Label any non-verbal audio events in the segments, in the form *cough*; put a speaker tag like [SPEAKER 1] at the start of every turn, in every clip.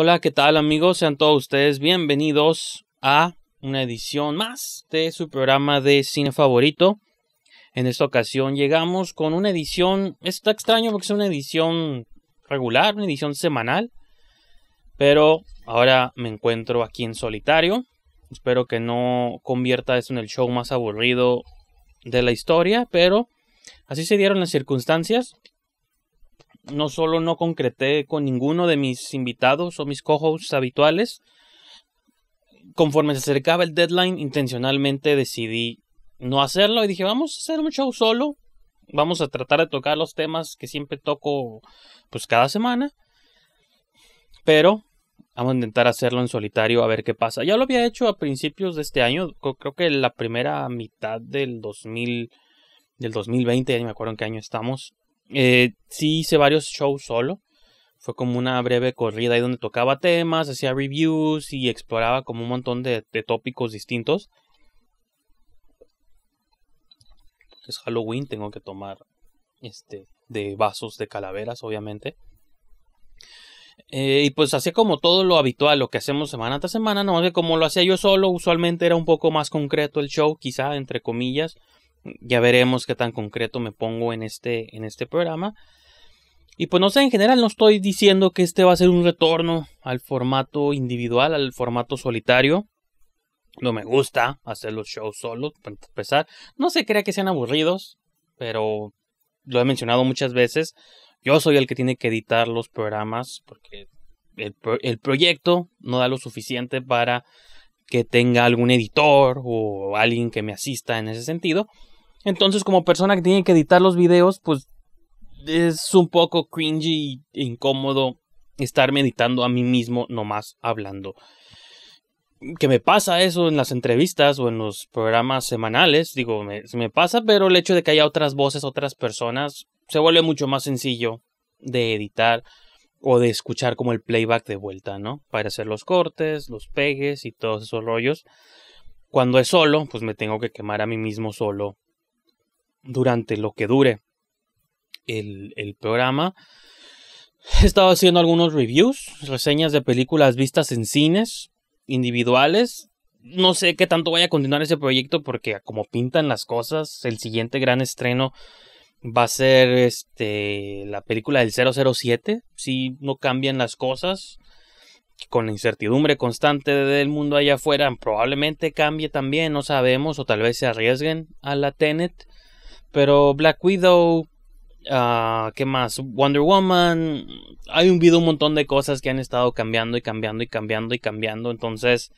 [SPEAKER 1] Hola, ¿qué tal amigos? Sean todos ustedes bienvenidos a una edición más de su programa de cine favorito. En esta ocasión llegamos con una edición, está extraño porque es una edición regular, una edición semanal, pero ahora me encuentro aquí en solitario. Espero que no convierta esto en el show más aburrido de la historia, pero así se dieron las circunstancias no solo no concreté con ninguno de mis invitados o mis co-hosts habituales, conforme se acercaba el deadline, intencionalmente decidí no hacerlo y dije, vamos a hacer un show solo, vamos a tratar de tocar los temas que siempre toco pues cada semana, pero vamos a intentar hacerlo en solitario a ver qué pasa. Ya lo había hecho a principios de este año, creo que la primera mitad del 2000 del 2020, ya ni me acuerdo en qué año estamos. Eh, sí hice varios shows solo. Fue como una breve corrida ahí donde tocaba temas, hacía reviews y exploraba como un montón de, tópicos distintos. Es Halloween, tengo que tomar este de vasos de calaveras, obviamente. Eh, y pues hacía como todo lo habitual, lo que hacemos semana tras semana, no que como lo hacía yo solo, usualmente era un poco más concreto el show, quizá entre comillas, ya veremos qué tan concreto me pongo en este, en este programa. Y pues no sé, en general no estoy diciendo que este va a ser un retorno al formato individual, al formato solitario. No me gusta hacer los shows solos, para empezar. No se crea que sean aburridos, pero lo he mencionado muchas veces. Yo soy el que tiene que editar los programas porque el proyecto no da lo suficiente para que tenga algún editor o alguien que me asista en ese sentido. Entonces, como persona que tiene que editar los videos, pues es un poco cringy e incómodo estar editando a mí mismo nomás hablando. Que me pasa eso en las entrevistas o en los programas semanales, digo, me, me pasa, pero el hecho de que haya otras voces, otras personas, se vuelve mucho más sencillo de editar o de escuchar como el playback de vuelta, ¿no? Para hacer los cortes, los pegues y todos esos rollos. Cuando es solo, pues me tengo que quemar a mí mismo solo durante lo que dure el, programa, he estado haciendo algunos reviews, reseñas de películas vistas en cines individuales. No sé qué tanto vaya a continuar ese proyecto porque como pintan las cosas, el siguiente gran estreno va a ser este la película del 007, si no cambian las cosas con la incertidumbre constante del mundo allá afuera, probablemente cambie también, no sabemos, o tal vez se arriesguen a la Tenet. Pero Black Widow, ah, ¿qué más? Wonder Woman, hay un video un montón de cosas que han estado cambiando y cambiando y cambiando y cambiando. Entonces,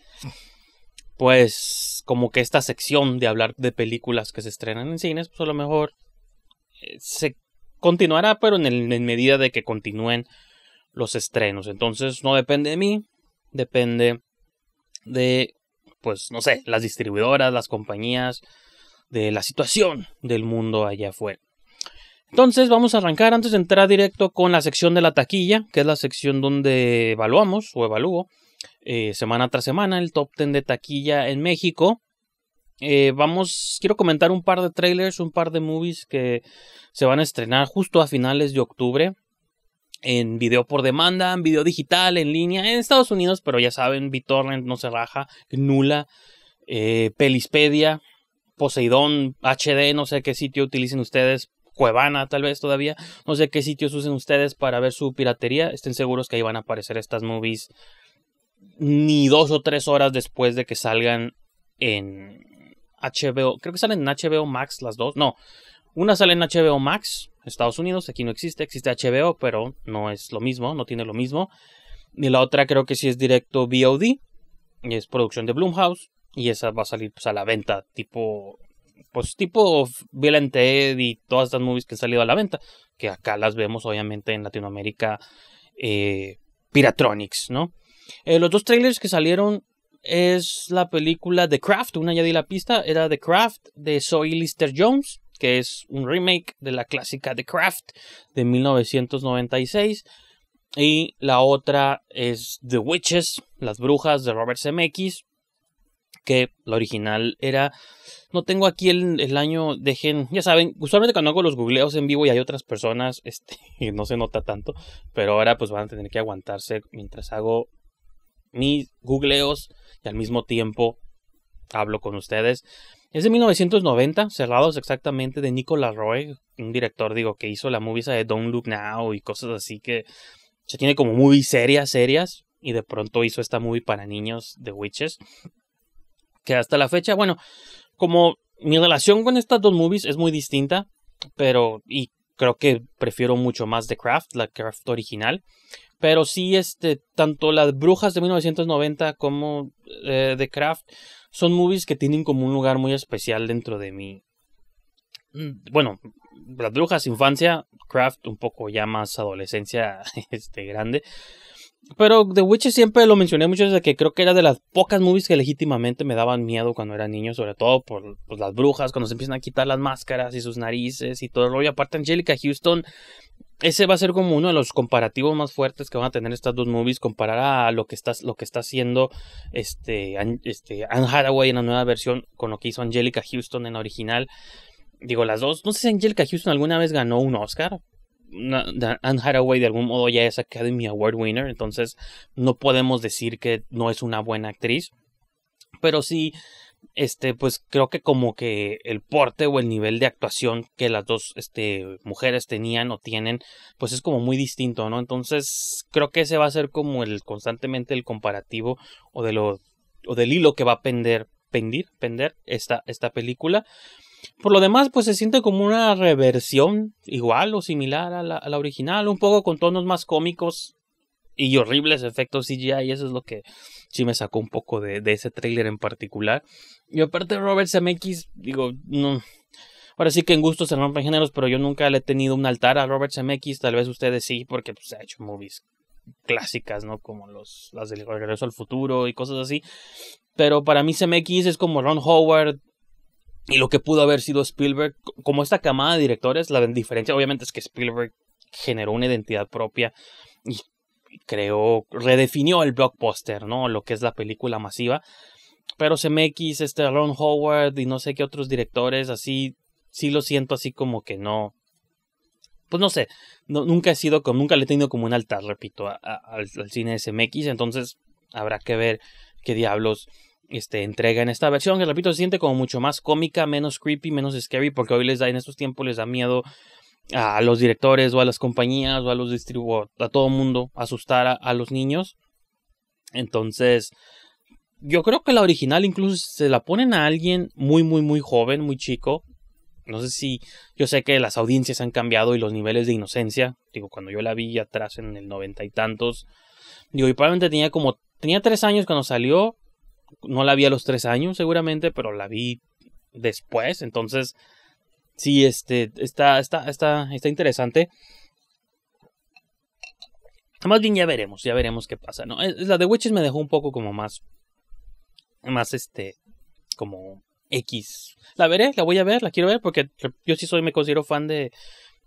[SPEAKER 1] pues como que esta sección de hablar de películas que se estrenan en cines, pues a lo mejor eh, se continuará, pero en, en medida de que continúen los estrenos. Entonces, no depende de mí, depende de, pues, no sé, las distribuidoras, las compañías, de la situación del mundo allá afuera. Entonces vamos a arrancar antes de entrar directo con la sección de la taquilla, que es la sección donde evaluamos o evalúo eh, semana tras semana el top 10 de taquilla en México. Eh, vamos, quiero comentar un par de trailers, un par de movies que se van a estrenar justo a finales de octubre en video por demanda, en video digital, en línea, en Estados Unidos, pero ya saben, BitTorrent no se raja, Nula, eh, Pelispedia, Poseidón, HD, no sé qué sitio utilicen ustedes, Cuevana tal vez todavía, no sé qué sitios usen ustedes para ver su piratería, estén seguros que ahí van a aparecer estas movies ni dos o tres horas después de que salgan en HBO, creo que salen en HBO Max las dos, no, una sale en HBO Max, Estados Unidos, aquí no existe, existe HBO, pero no es lo mismo, no tiene lo mismo, y la otra creo que sí es directo VOD, y es producción de Bloomhouse. Y esa va a salir pues, a la venta, tipo. Pues tipo Violent y todas estas movies que han salido a la venta. Que acá las vemos, obviamente, en Latinoamérica. Eh, Piratronics, ¿no? Eh, los dos trailers que salieron es la película The Craft, una ya di la pista, era The Craft de Zoe Lister Jones, que es un remake de la clásica The Craft de 1996. Y la otra es The Witches, Las Brujas de Robert Zemeckis, que la original era. No tengo aquí el, año, dejen, ya saben, usualmente cuando hago los googleos en vivo y hay otras personas, *laughs* este, y no se nota tanto, pero ahora pues van a tener que aguantarse mientras hago mis googleos y al mismo tiempo hablo con ustedes. Es de 1990, cerrados exactamente, de Nicolas Roy, un director, digo, que hizo la movie de Don't Look Now y cosas así que se tiene como muy serias, serias, y de pronto hizo esta movie para niños de Witches hasta la fecha, bueno, como mi relación con estas dos movies es muy distinta, pero y creo que prefiero mucho más The Craft, la Craft original, pero sí este tanto las Brujas de 1990 como eh, The Craft son movies que tienen como un lugar muy especial dentro de mi mm, bueno, las Brujas infancia, Craft un poco ya más adolescencia *laughs* este grande, pero The Witches siempre lo mencioné mucho desde que creo que era de las pocas movies que legítimamente me daban miedo cuando era niño, sobre todo por pues, las brujas, cuando se empiezan a quitar las máscaras y sus narices y todo el rollo. Aparte, Angelica Houston, ese va a ser como uno de los comparativos más fuertes que van a tener estas dos movies, comparar a lo que está, lo que está haciendo este, este, Anne Hathaway en la nueva versión con lo que hizo Angelica Houston en la original. Digo, las dos, no sé si Angelica Houston alguna vez ganó un Oscar, Anne Hathaway de algún modo ya es Academy Award winner, entonces no podemos decir que no es una buena actriz. Pero sí, este, pues creo que como que el porte o el nivel de actuación que las dos este, mujeres tenían o tienen, pues es como muy distinto, ¿no? Entonces creo que ese va a ser como el constantemente el comparativo o de lo o del hilo que va a pender, pendir, pender esta, esta película. Por lo demás, pues se siente como una reversión igual o similar a la, original, un poco con tonos más cómicos y horribles efectos CGI, y eso es lo que sí me sacó un poco de, ese tráiler en particular. Y aparte Robert Zemeckis, digo, no... Ahora sí que en gusto se rompen géneros, pero yo nunca le he tenido un altar a Robert Zemeckis, tal vez ustedes sí, porque se pues, ha hecho movies clásicas, ¿no? Como los, las del Regreso al Futuro y cosas así. Pero para mí Zemeckis es como Ron Howard, y lo que pudo haber sido Spielberg, como esta camada de directores, la diferencia obviamente es que Spielberg generó una identidad propia y creó, redefinió el blockbuster, ¿no? Lo que es la película masiva. Pero CMX, este Ron Howard y no sé qué otros directores, así, sí lo siento así como que no. Pues no sé, nunca he sido como, nunca le he tenido como un altar, repito, al, al cine de CMX, entonces habrá que ver qué diablos este, entrega en esta versión, que repito, se siente como mucho más cómica, menos creepy, menos scary, porque hoy les da, en estos tiempos les da miedo a los directores o a las compañías o a los distribuidores, a todo mundo, asustar a, a, los niños. Entonces, yo creo que la original incluso se la ponen a alguien muy, muy, muy joven, muy chico. No sé si yo sé que las audiencias han cambiado y los niveles de inocencia. Digo, cuando yo la vi atrás en el noventa y tantos. Digo, y probablemente tenía como... Tenía tres años cuando salió no la vi a los tres años seguramente, pero la vi después, entonces sí, este, está, está, está, está interesante. Más bien ya veremos, ya veremos qué pasa, ¿no? La de Witches me dejó un poco como más, más este, como X. La veré, la voy a ver, la quiero ver, porque yo sí soy, me considero fan de,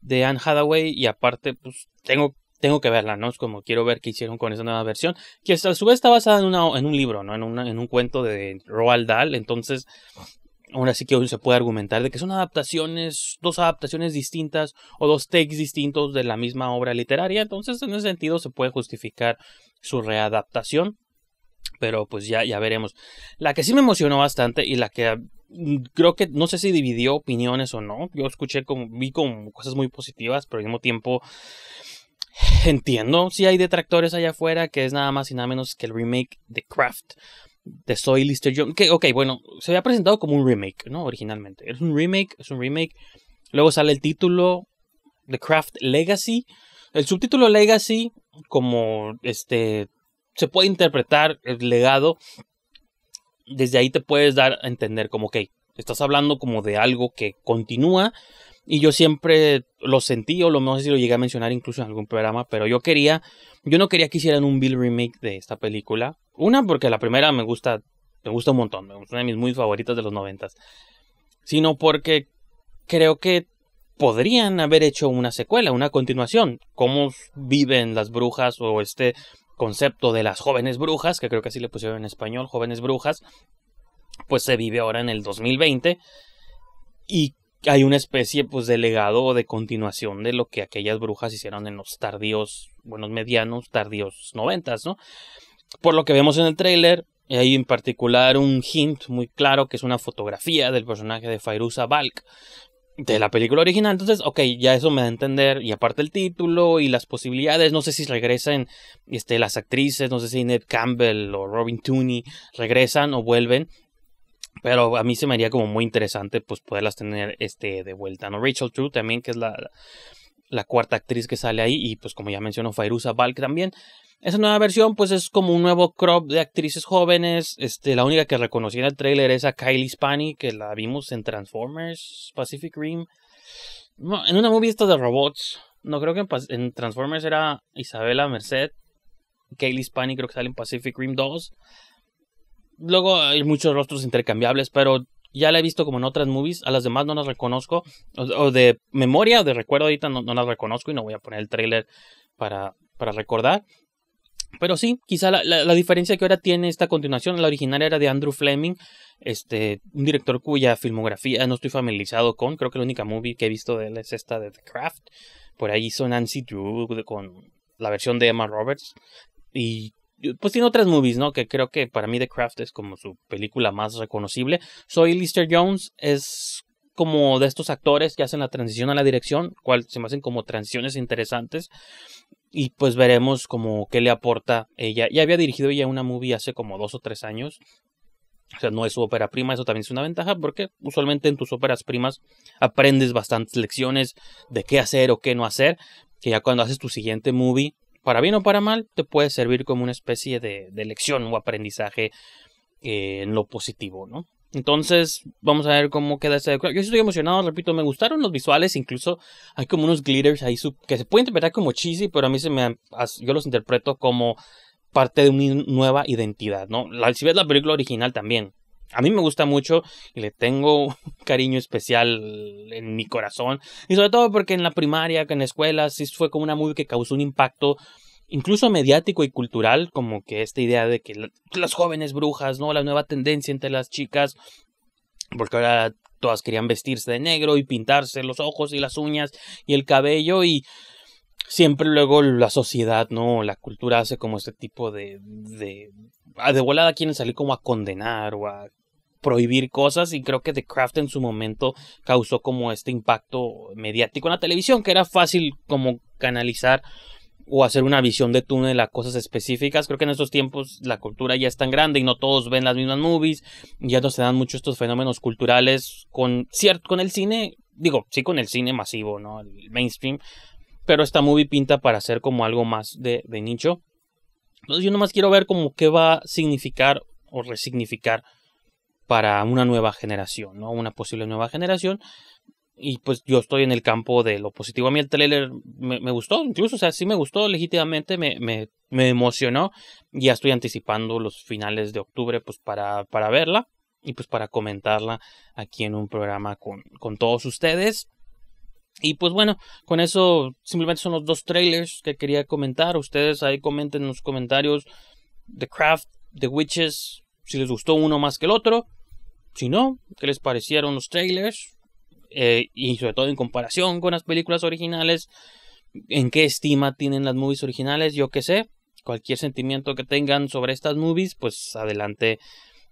[SPEAKER 1] de Anne Hathaway y aparte, pues tengo tengo que verla, ¿no? Es como quiero ver qué hicieron con esa nueva versión, que a su vez está basada en, una, un libro, ¿no? En, un cuento de Roald Dahl, entonces ahora sí que se puede argumentar de que son adaptaciones, dos adaptaciones distintas o dos takes distintos de la misma obra literaria, entonces en ese sentido se puede justificar su readaptación, pero pues ya, ya veremos. La que sí me emocionó bastante y la que mm, creo que no sé si dividió opiniones o no, yo escuché como, vi como cosas muy positivas, pero al mismo tiempo Entiendo si hay detractores allá afuera que es nada más y nada menos que el remake de Craft de Soy Lister John. Que, ok, bueno, se había presentado como un remake, ¿no? Originalmente. Es un remake, es un remake. Luego sale el título The Craft Legacy. El subtítulo Legacy, como este, se puede interpretar el legado. Desde ahí te puedes dar a entender como, que estás hablando como de algo que continúa, y yo siempre lo sentí, o lo, no sé si lo llegué a mencionar incluso en algún programa, pero yo quería, yo no quería que hicieran un Bill remake de esta película. Una, porque la primera me gusta, me gusta un montón, es una de mis muy favoritas de los noventas. Sino porque creo que podrían haber hecho una secuela, una continuación. Cómo viven las brujas o este concepto de las jóvenes brujas, que creo que así le pusieron en español, jóvenes brujas, pues se vive ahora en el 2020. Y hay una especie pues de legado o de continuación de lo que aquellas brujas hicieron en los tardíos, buenos medianos, tardíos noventas, ¿no? Por lo que vemos en el tráiler, hay en particular un hint muy claro que es una fotografía del personaje de Fairuza Balk de la película original. Entonces, ok, ya eso me da a entender. Y aparte el título y las posibilidades. No sé si regresan este, las actrices, no sé si Ned Campbell o Robin Tooney regresan o vuelven. Pero a mí se me haría como muy interesante pues poderlas tener este de vuelta, ¿no? Rachel True también, que es la, la cuarta actriz que sale ahí, y pues como ya mencionó Fairuza Balk también. Esa nueva versión pues es como un nuevo crop de actrices jóvenes, este, la única que reconocí en el tráiler es a Kylie Spani, que la vimos en Transformers, Pacific Rim, en una movie esta de robots, no creo que en, Transformers era Isabela Merced, Kylie Spani creo que sale en Pacific Rim 2, Luego hay muchos rostros intercambiables, pero ya la he visto como en otras movies. A las demás no las reconozco. O, de memoria o de recuerdo ahorita no, las reconozco y no voy a poner el trailer para, recordar. Pero sí, quizá la, diferencia que ahora tiene esta continuación, la original era de Andrew Fleming, este, un director cuya filmografía no estoy familiarizado con. Creo que la única movie que he visto de él es esta de The Craft. Por ahí hizo Nancy Drew con la versión de Emma Roberts. Y pues tiene otras movies, ¿no? Que creo que para mí The Craft es como su película más reconocible. Soy Lister Jones es como de estos actores que hacen la transición a la dirección, cual se me hacen como transiciones interesantes. Y pues veremos como qué le aporta ella. Ya había dirigido ella una movie hace como dos o tres años. O sea, no es su ópera prima, eso también es una ventaja, porque usualmente en tus óperas primas aprendes bastantes lecciones de qué hacer o qué no hacer, que ya cuando haces tu siguiente movie para bien o para mal, te puede servir como una especie de, lección o aprendizaje eh, en lo positivo, ¿no? Entonces, vamos a ver cómo queda ese. Yo estoy emocionado, repito, me gustaron los visuales, incluso hay como unos glitters ahí que se pueden interpretar como cheesy, pero a mí se me yo los interpreto como parte de una nueva identidad, ¿no? La, si ves la película original también, a mí me gusta mucho y le tengo cariño especial en mi corazón. Y sobre todo porque en la primaria, en la escuela, sí fue como una movie que causó un impacto incluso mediático y cultural, como que esta idea de que las jóvenes brujas, ¿no? La nueva tendencia entre las chicas, porque ahora todas querían vestirse de negro y pintarse los ojos y las uñas y el cabello y siempre luego la sociedad, ¿no? La cultura hace como este tipo de... de ah, de volada quieren salir como a condenar o a prohibir cosas y creo que The Craft en su momento causó como este impacto mediático en la televisión, que era fácil como canalizar o hacer una visión de túnel a cosas específicas. Creo que en estos tiempos la cultura ya es tan grande y no todos ven las mismas movies, ya no se dan mucho estos fenómenos culturales con, cierto, con el cine, digo, sí con el cine masivo, ¿no? El mainstream, pero esta movie pinta para ser como algo más de, de nicho. Entonces yo nomás quiero ver como qué va a significar o resignificar para una nueva generación, ¿no? Una posible nueva generación. Y pues yo estoy en el campo de lo positivo. A mí el trailer me, gustó, incluso, o sea, sí me gustó legítimamente, me, emocionó. Ya estoy anticipando los finales de octubre, pues para, para verla y pues para comentarla aquí en un programa con, con todos ustedes. Y pues bueno, con eso simplemente son los dos trailers que quería comentar. Ustedes ahí comenten en los comentarios The Craft, The Witches, si les gustó uno más que el otro. Si no, ¿qué les parecieron los trailers? Eh, y sobre todo en comparación con las películas originales, ¿en qué estima tienen las movies originales? Yo qué sé. Cualquier sentimiento que tengan sobre estas movies, pues adelante.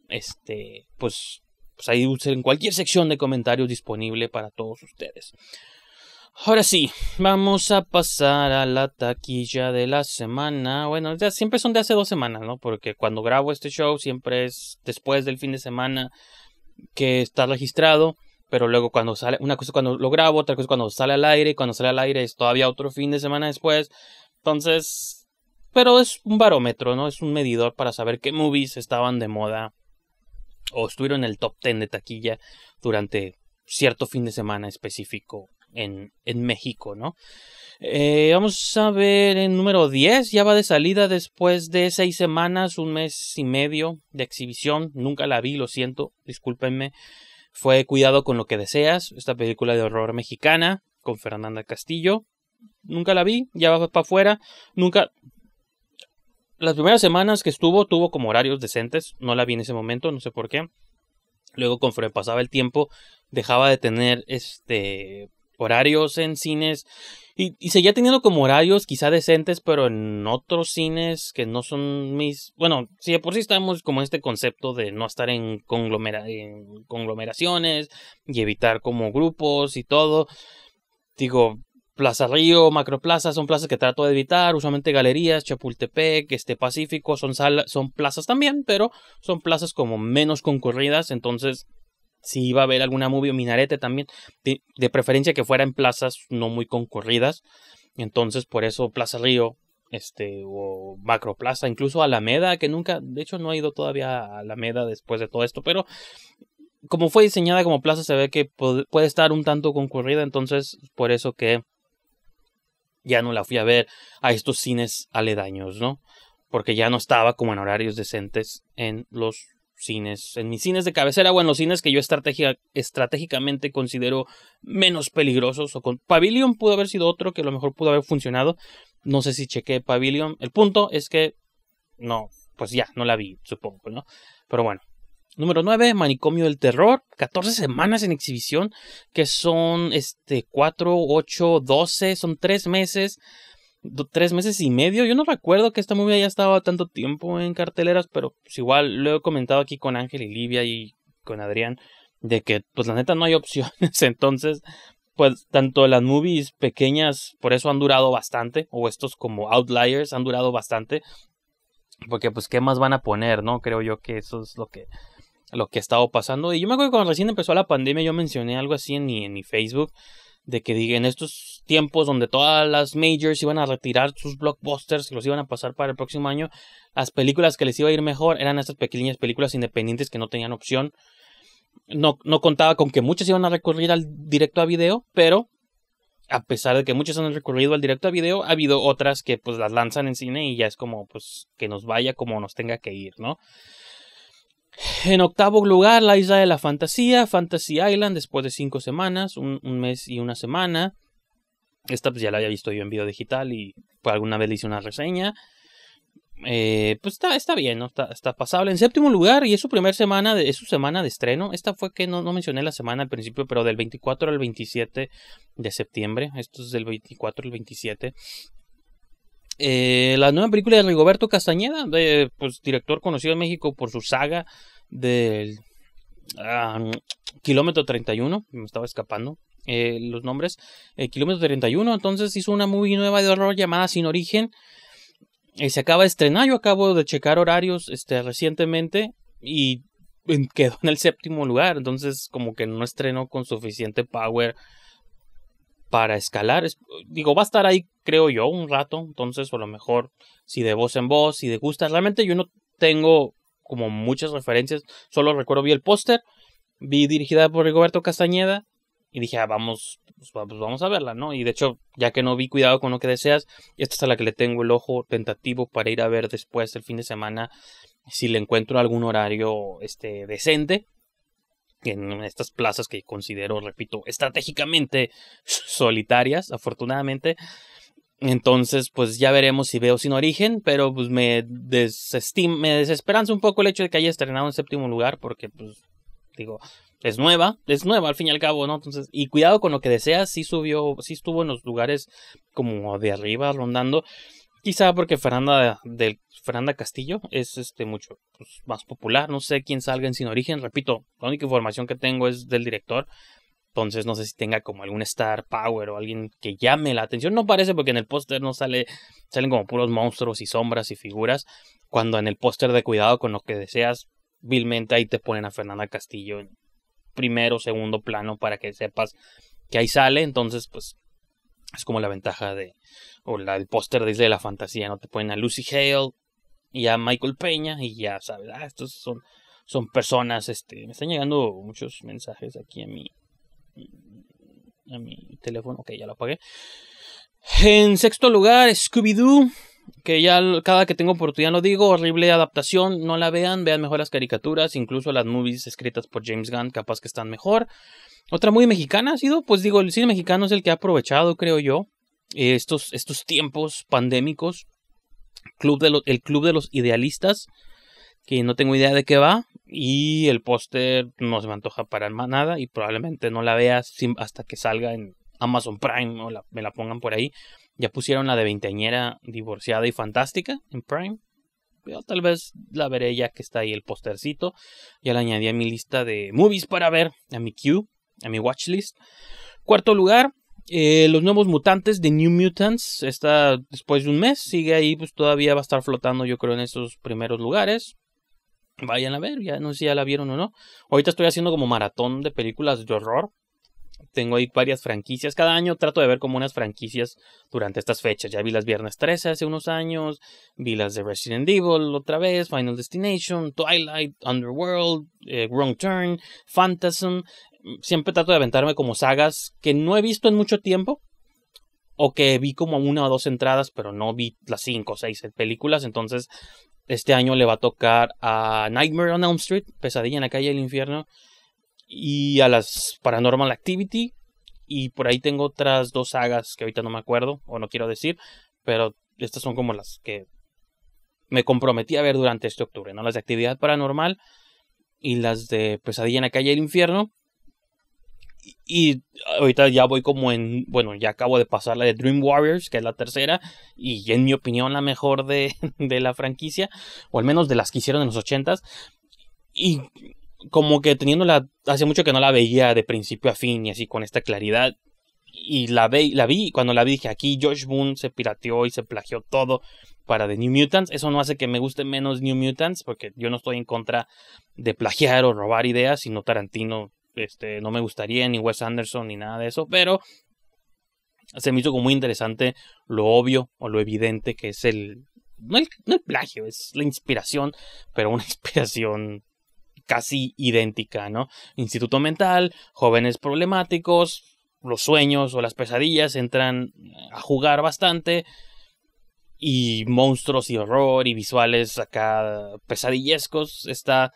[SPEAKER 1] Este, pues, pues ahí en cualquier sección de comentarios disponible para todos ustedes. Ahora sí, vamos a pasar a la taquilla de la semana. Bueno, siempre son de hace dos semanas, ¿no? Porque cuando grabo este show siempre es después del fin de semana que está registrado, pero luego cuando sale, una cosa cuando lo grabo, otra cosa cuando sale al aire, y cuando sale al aire es todavía otro fin de semana después. Entonces, pero es un barómetro, ¿no? Es un medidor para saber qué movies estaban de moda o estuvieron en el top 10 de taquilla durante cierto fin de semana específico en, México, ¿no? Eh, vamos a ver el número 10, ya va de salida después de seis semanas, un mes y medio de exhibición. Nunca la vi, lo siento, discúlpenme. Fue Cuidado con lo que deseas, esta película de horror mexicana con Fernanda Castillo. Nunca la vi, ya va para afuera. Nunca. Las primeras semanas que estuvo, tuvo como horarios decentes. No la vi en ese momento, no sé por qué. Luego, conforme pasaba el tiempo, dejaba de tener este horarios en cines y, y, seguía teniendo como horarios quizá decentes, pero en otros cines que no son mis... Bueno, si de por sí estamos como este concepto de no estar en, conglomeraciones y evitar como grupos y todo, digo, Plaza Río, Macroplaza, son plazas que trato de evitar, usualmente galerías, Chapultepec, este Pacífico, son, son plazas también, pero son plazas como menos concurridas, entonces si iba a haber alguna movie o minarete también, de, preferencia que fuera en plazas no muy concurridas. Entonces, por eso Plaza Río, este, o Macro Plaza, incluso Alameda, que nunca, de hecho no ha ido todavía a Alameda después de todo esto, pero como fue diseñada como plaza, se ve que puede estar un tanto concurrida, entonces por eso que ya no la fui a ver a estos cines aledaños, ¿no? Porque ya no estaba como en horarios decentes en los cines, en mis cines de cabecera o en los cines que yo estratégicamente considero menos peligrosos. O con... Pavilion pudo haber sido otro que a lo mejor pudo haber funcionado. No sé si chequé Pavilion. El punto es que no, pues ya, no la vi, supongo, ¿no? Pero bueno. Número 9, Manicomio del Terror. 14 semanas en exhibición, que son este, 4, 8, 12, son 3 meses tres meses y medio. Yo no recuerdo que esta movie haya estado tanto tiempo en carteleras, pero pues igual lo he comentado aquí con Ángel y Livia y con Adrián, de que pues la neta no hay *laughs* opciones. Entonces, pues tanto las movies pequeñas, por eso han durado bastante, o estos como Outliers han durado bastante, porque pues qué más van a poner, ¿no? Creo yo que eso es lo que lo que ha estado pasando. Y yo me acuerdo que cuando recién empezó la pandemia yo mencioné algo así en mi, en mi Facebook de que en estos tiempos donde todas las majors iban a retirar sus blockbusters y los iban a pasar para el próximo año, las películas que les iba a ir mejor eran estas pequeñas películas independientes que no tenían opción. No, no contaba con que muchas iban a recurrir al directo a video, pero a pesar de que muchas han recurrido al directo a video, ha habido otras que pues las lanzan en cine y ya es como pues que nos vaya como nos tenga que ir, ¿no? En octavo lugar, la isla de la fantasía, Fantasy Island, después de cinco semanas, un, mes y una semana. Esta pues, ya la había visto yo en video digital y pues, alguna vez le hice una reseña. Eh, pues está, está bien, ¿no? Está, pasable. En séptimo lugar, y es su primera semana, de, su semana de estreno. Esta fue que no, mencioné la semana al principio, pero del 24 al 27 de septiembre. Esto es del 24 al 27. Eh, la nueva película de Rigoberto Castañeda, pues, director conocido en México por su saga del ah, Kilómetro 31, me estaba escapando eh, los nombres, eh, treinta Kilómetro 31, entonces hizo una movie nueva de horror llamada Sin Origen, se acaba de estrenar, yo acabo de checar horarios este, recientemente y quedó en el séptimo lugar, entonces como que no estrenó con suficiente power para escalar. digo, va a estar ahí, creo yo, un rato. Entonces, a lo mejor, si de voz en voz, si de gusta. Realmente yo no tengo como muchas referencias. Solo recuerdo vi el póster. Vi dirigida por Rigoberto Castañeda. Y dije, ah, vamos, pues vamos a verla, ¿no? Y de hecho, ya que no vi Cuidado con lo que deseas, esta es a la que le tengo el ojo tentativo para ir a ver después el fin de semana, si le encuentro algún horario este, decente en estas plazas que considero, repito, estratégicamente solitarias, afortunadamente. Entonces, pues ya veremos si veo sin origen, pero pues me, me desesperanza un poco el hecho de que haya estrenado en séptimo lugar, porque pues digo, es nueva, es nueva al fin y al cabo, ¿no? Entonces, y cuidado con lo que deseas, sí subió, si estuvo en los lugares como de arriba rondando. Quizá porque Fernanda del Fernanda Castillo es este mucho pues, más popular, no sé quién salga en Sin Origen, repito, la única información que tengo es del director, entonces no sé si tenga como algún star power o alguien que llame la atención, no parece porque en el póster no sale, salen como puros monstruos y sombras y figuras, cuando en el póster de Cuidado con lo que deseas, vilmente ahí te ponen a Fernanda Castillo en primero, o segundo plano para que sepas que ahí sale, entonces pues es como la ventaja de. O la, el póster de Isla de la Fantasía, ¿no? Te ponen a Lucy Hale y a Michael Peña y ya sabes, ah, estos son, son personas. este Me están llegando muchos mensajes aquí a mi. A mi teléfono, ok, ya lo apagué. En sexto lugar, Scooby-Doo que ya cada que tengo oportunidad lo digo, horrible adaptación, no la vean, vean mejor las caricaturas, incluso las movies escritas por James Gunn, capaz que están mejor. Otra muy mexicana ha sido, pues digo, el cine mexicano es el que ha aprovechado, creo yo, estos, estos tiempos pandémicos. Club de el Club de los Idealistas, que no tengo idea de qué va. Y el póster no se me antoja para nada y probablemente no la vea hasta que salga en Amazon Prime o me la pongan por ahí. Ya pusieron la de veinteañera divorciada y fantástica en Prime. Pero tal vez la veré ya que está ahí el postercito. Ya la añadí a mi lista de movies para ver, a mi queue en mi watchlist. Cuarto lugar, eh, los nuevos mutantes de New Mutants. Está después de un mes, sigue ahí, pues todavía va a estar flotando, yo creo, en esos primeros lugares. Vayan a ver, ya no sé si ya la vieron o no. Ahorita estoy haciendo como maratón de películas de horror. Tengo ahí varias franquicias. Cada año trato de ver como unas franquicias durante estas fechas. Ya vi las Viernes 13 hace unos años. Vi las de Resident Evil otra vez. Final Destination, Twilight, Underworld, eh, Wrong Turn, Phantasm siempre trato de aventarme como sagas que no he visto en mucho tiempo o que vi como una o dos entradas, pero no vi las cinco o seis películas. Entonces, este año le va a tocar a Nightmare on Elm Street, Pesadilla en la calle del infierno, y a las Paranormal Activity. Y por ahí tengo otras dos sagas que ahorita no me acuerdo o no quiero decir, pero estas son como las que me comprometí a ver durante este octubre, ¿no? Las de actividad paranormal y las de Pesadilla en la calle del infierno y ahorita ya voy como en, bueno, ya acabo de pasar la de Dream Warriors, que es la tercera, y en mi opinión la mejor de, *laughs* de la franquicia, o al menos de las que hicieron en los ochentas. Y como que la hace mucho que no la veía de principio a fin y así con esta claridad. Y la, ve, la vi, cuando la vi dije aquí Josh Boone se pirateó y se plagió todo para The New Mutants. Eso no hace que me guste menos New Mutants, porque yo no estoy en contra de plagiar o robar ideas, sino Tarantino este, no me gustaría ni Wes Anderson ni nada de eso, pero se me hizo como muy interesante lo obvio o lo evidente que es el no, el, no el plagio, es la inspiración, pero una *laughs* inspiración casi idéntica, ¿no? Instituto mental, jóvenes problemáticos, los sueños o las pesadillas entran a jugar bastante y monstruos y horror y visuales acá pesadillescos está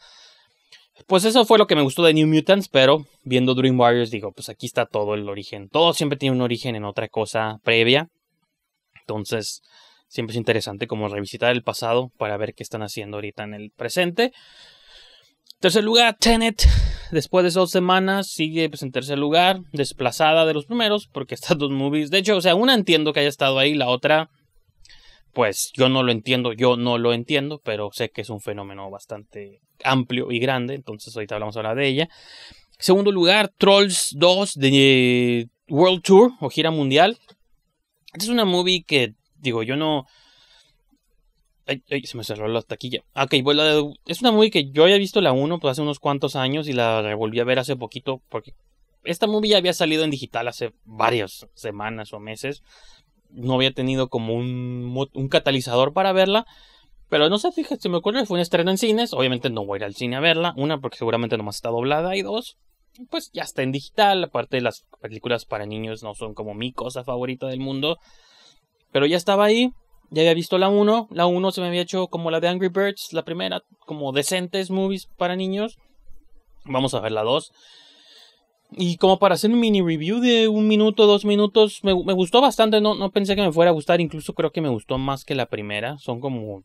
[SPEAKER 1] pues eso fue lo que me gustó de New Mutants, pero viendo Dream Warriors digo, pues aquí está todo el origen. Todo siempre tiene un origen en otra cosa previa. Entonces, siempre es interesante como revisitar el pasado para ver qué están haciendo ahorita en el presente. Tercer lugar, Tenet. Después de dos semanas, sigue pues, en tercer lugar, desplazada de los primeros, porque *laughs* estas dos movies. De hecho, o sea, una entiendo que haya estado ahí, la otra pues yo no lo entiendo, yo no lo entiendo, pero sé que es un fenómeno bastante amplio y grande, entonces ahorita hablamos ahora de ella. Segundo lugar, Trolls 2 de eh, World Tour o Gira Mundial. Esta es una movie que, digo, yo no... se me cerró la taquilla. Ok, pues es una movie que yo había visto la 1 pues, hace unos cuantos años y la volví a ver hace poquito porque esta movie ya había salido en digital hace varias semanas o meses no había tenido como un, catalizador para verla. Pero no sé, si se me ocurre fue un estreno en cines. Obviamente no voy a ir al cine a verla. Una, porque seguramente nomás está doblada. Y dos, pues ya está en digital. Aparte, las películas para niños no son como mi cosa favorita del mundo. Pero ya estaba ahí. Ya había visto la 1. La 1 se me había hecho como la de Angry Birds, la primera, como decentes movies para niños. Vamos a ver la 2. Y como para hacer un mini review de un minuto, dos minutos, me, me gustó bastante, no, no pensé que me fuera a gustar, incluso creo que me gustó más que la primera, son como...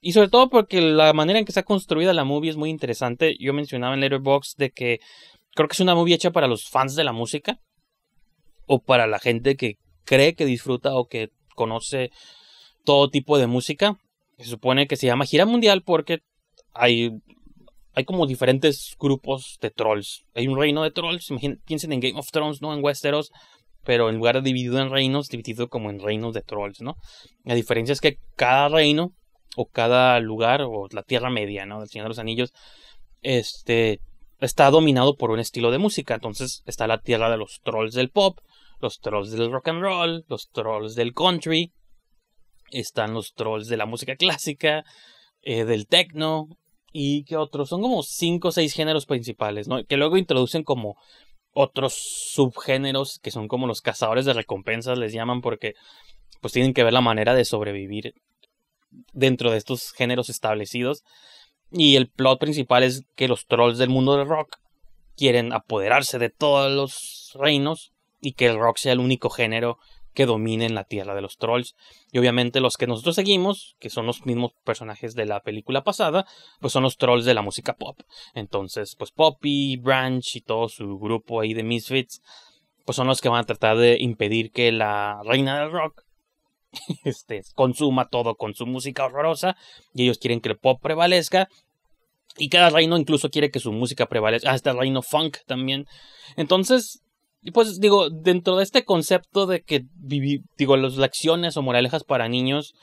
[SPEAKER 1] Y sobre todo porque la manera en que está construida la movie es muy interesante, yo mencionaba en Letterboxd de que creo que es una movie hecha para los fans de la música, o para la gente que cree que disfruta o que conoce todo tipo de música. Se supone que se llama gira mundial porque hay hay como diferentes grupos de trolls. Hay un reino de trolls, piensen en Game of Thrones, ¿no? En Westeros, pero en lugar de dividido en reinos, dividido como en reinos de trolls, ¿no? La diferencia es que cada reino, o cada lugar, o la Tierra Media, ¿no? Del Señor de los Anillos, este, está dominado por un estilo de música. Entonces está la Tierra de los trolls del pop, los trolls del rock and roll, los trolls del country, están los trolls de la música clásica, eh, del techno, y qué otros. Son como cinco o seis géneros principales, Que luego introducen como otros subgéneros que son como los cazadores de recompensas, les llaman, porque pues tienen que ver la manera de sobrevivir dentro de estos géneros establecidos. Y el plot principal es que los trolls del mundo del rock quieren apoderarse de todos los reinos y que el rock sea el único género que dominen la tierra de los trolls. Y obviamente los que nosotros seguimos, que son los mismos personajes de la película pasada, pues son los trolls de la música pop. Entonces, pues Poppy, Branch y todo su grupo ahí de Misfits, pues son los que van a tratar de impedir que la reina del rock *laughs* este, consuma todo con su música horrorosa y ellos quieren que el pop prevalezca y cada reino incluso quiere que su música prevalezca. Hasta ah, el reino funk también. Entonces, y pues digo, dentro de este concepto de que digo, las lecciones o moralejas para niños,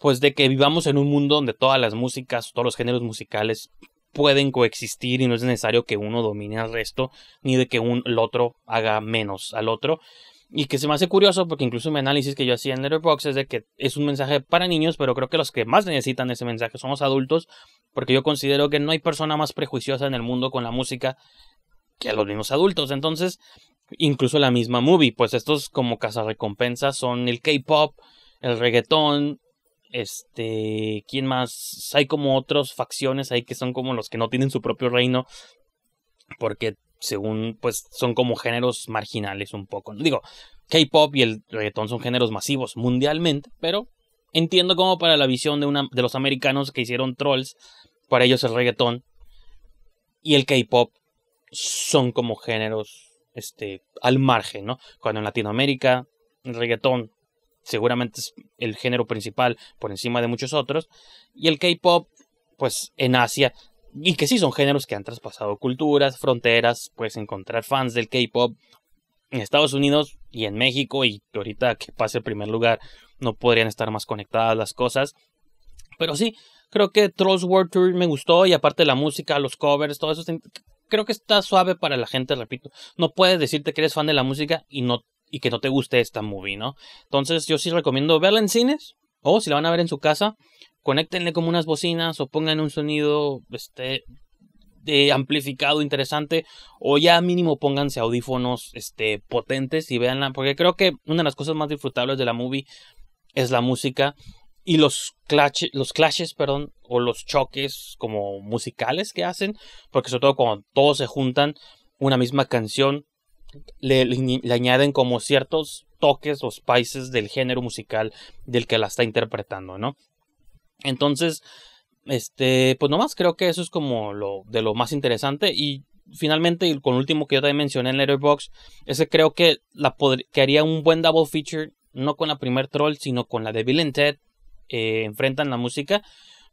[SPEAKER 1] pues de que vivamos en un mundo donde todas las músicas, todos los géneros musicales pueden coexistir y no es necesario que uno domine al resto, ni de que un, el otro haga menos al otro. Y que se me hace curioso porque incluso mi análisis que yo hacía en Letterboxd es de que es un mensaje para niños, pero creo que los que más necesitan ese mensaje son los adultos, porque yo considero que no hay persona más prejuiciosa en el mundo con la música que a los mismos adultos. Entonces, incluso la misma movie, pues estos como cazarrecompensas son el K-pop, el reggaetón, este, ¿quién más? Hay como otras facciones ahí que son como los que no tienen su propio reino, porque según, pues son como géneros marginales un poco. Digo, K-pop y el reggaetón son géneros masivos mundialmente, pero entiendo como para la visión de, una, de los americanos que hicieron trolls, para ellos el reggaetón y el K-pop son como géneros este, al margen, ¿no? Cuando en Latinoamérica el reggaetón seguramente es el género principal por encima de muchos otros, y el K-Pop, pues en Asia, y que sí son géneros que han traspasado culturas, fronteras, puedes encontrar fans del K-Pop en Estados Unidos y en México, y ahorita que pase el primer lugar, no podrían estar más conectadas las cosas, pero sí, creo que Trolls World Tour me gustó y aparte la música, los covers, todo eso creo que está suave para la gente, repito. No puedes decirte que eres fan de la música y no y que no te guste esta movie, ¿no? Entonces yo sí recomiendo verla en cines o si la van a ver en su casa, conéctenle como unas bocinas o pongan un sonido este amplificado interesante o ya mínimo pónganse audífonos este potentes y véanla porque creo que una de las cosas más disfrutables de la movie es la música y los, clash, los clashes, perdón, o los choques como musicales que hacen, porque sobre todo cuando todos se juntan, una misma canción, le, añaden como ciertos toques o spices del género musical del que la está interpretando, ¿no? Entonces, este, pues nomás creo que eso es como lo de lo más interesante y finalmente y con último que yo también mencioné en Letterboxd, ese creo que la que haría un buen double feature no con la primer troll, sino con la de Bill and Ted eh, enfrentan la música,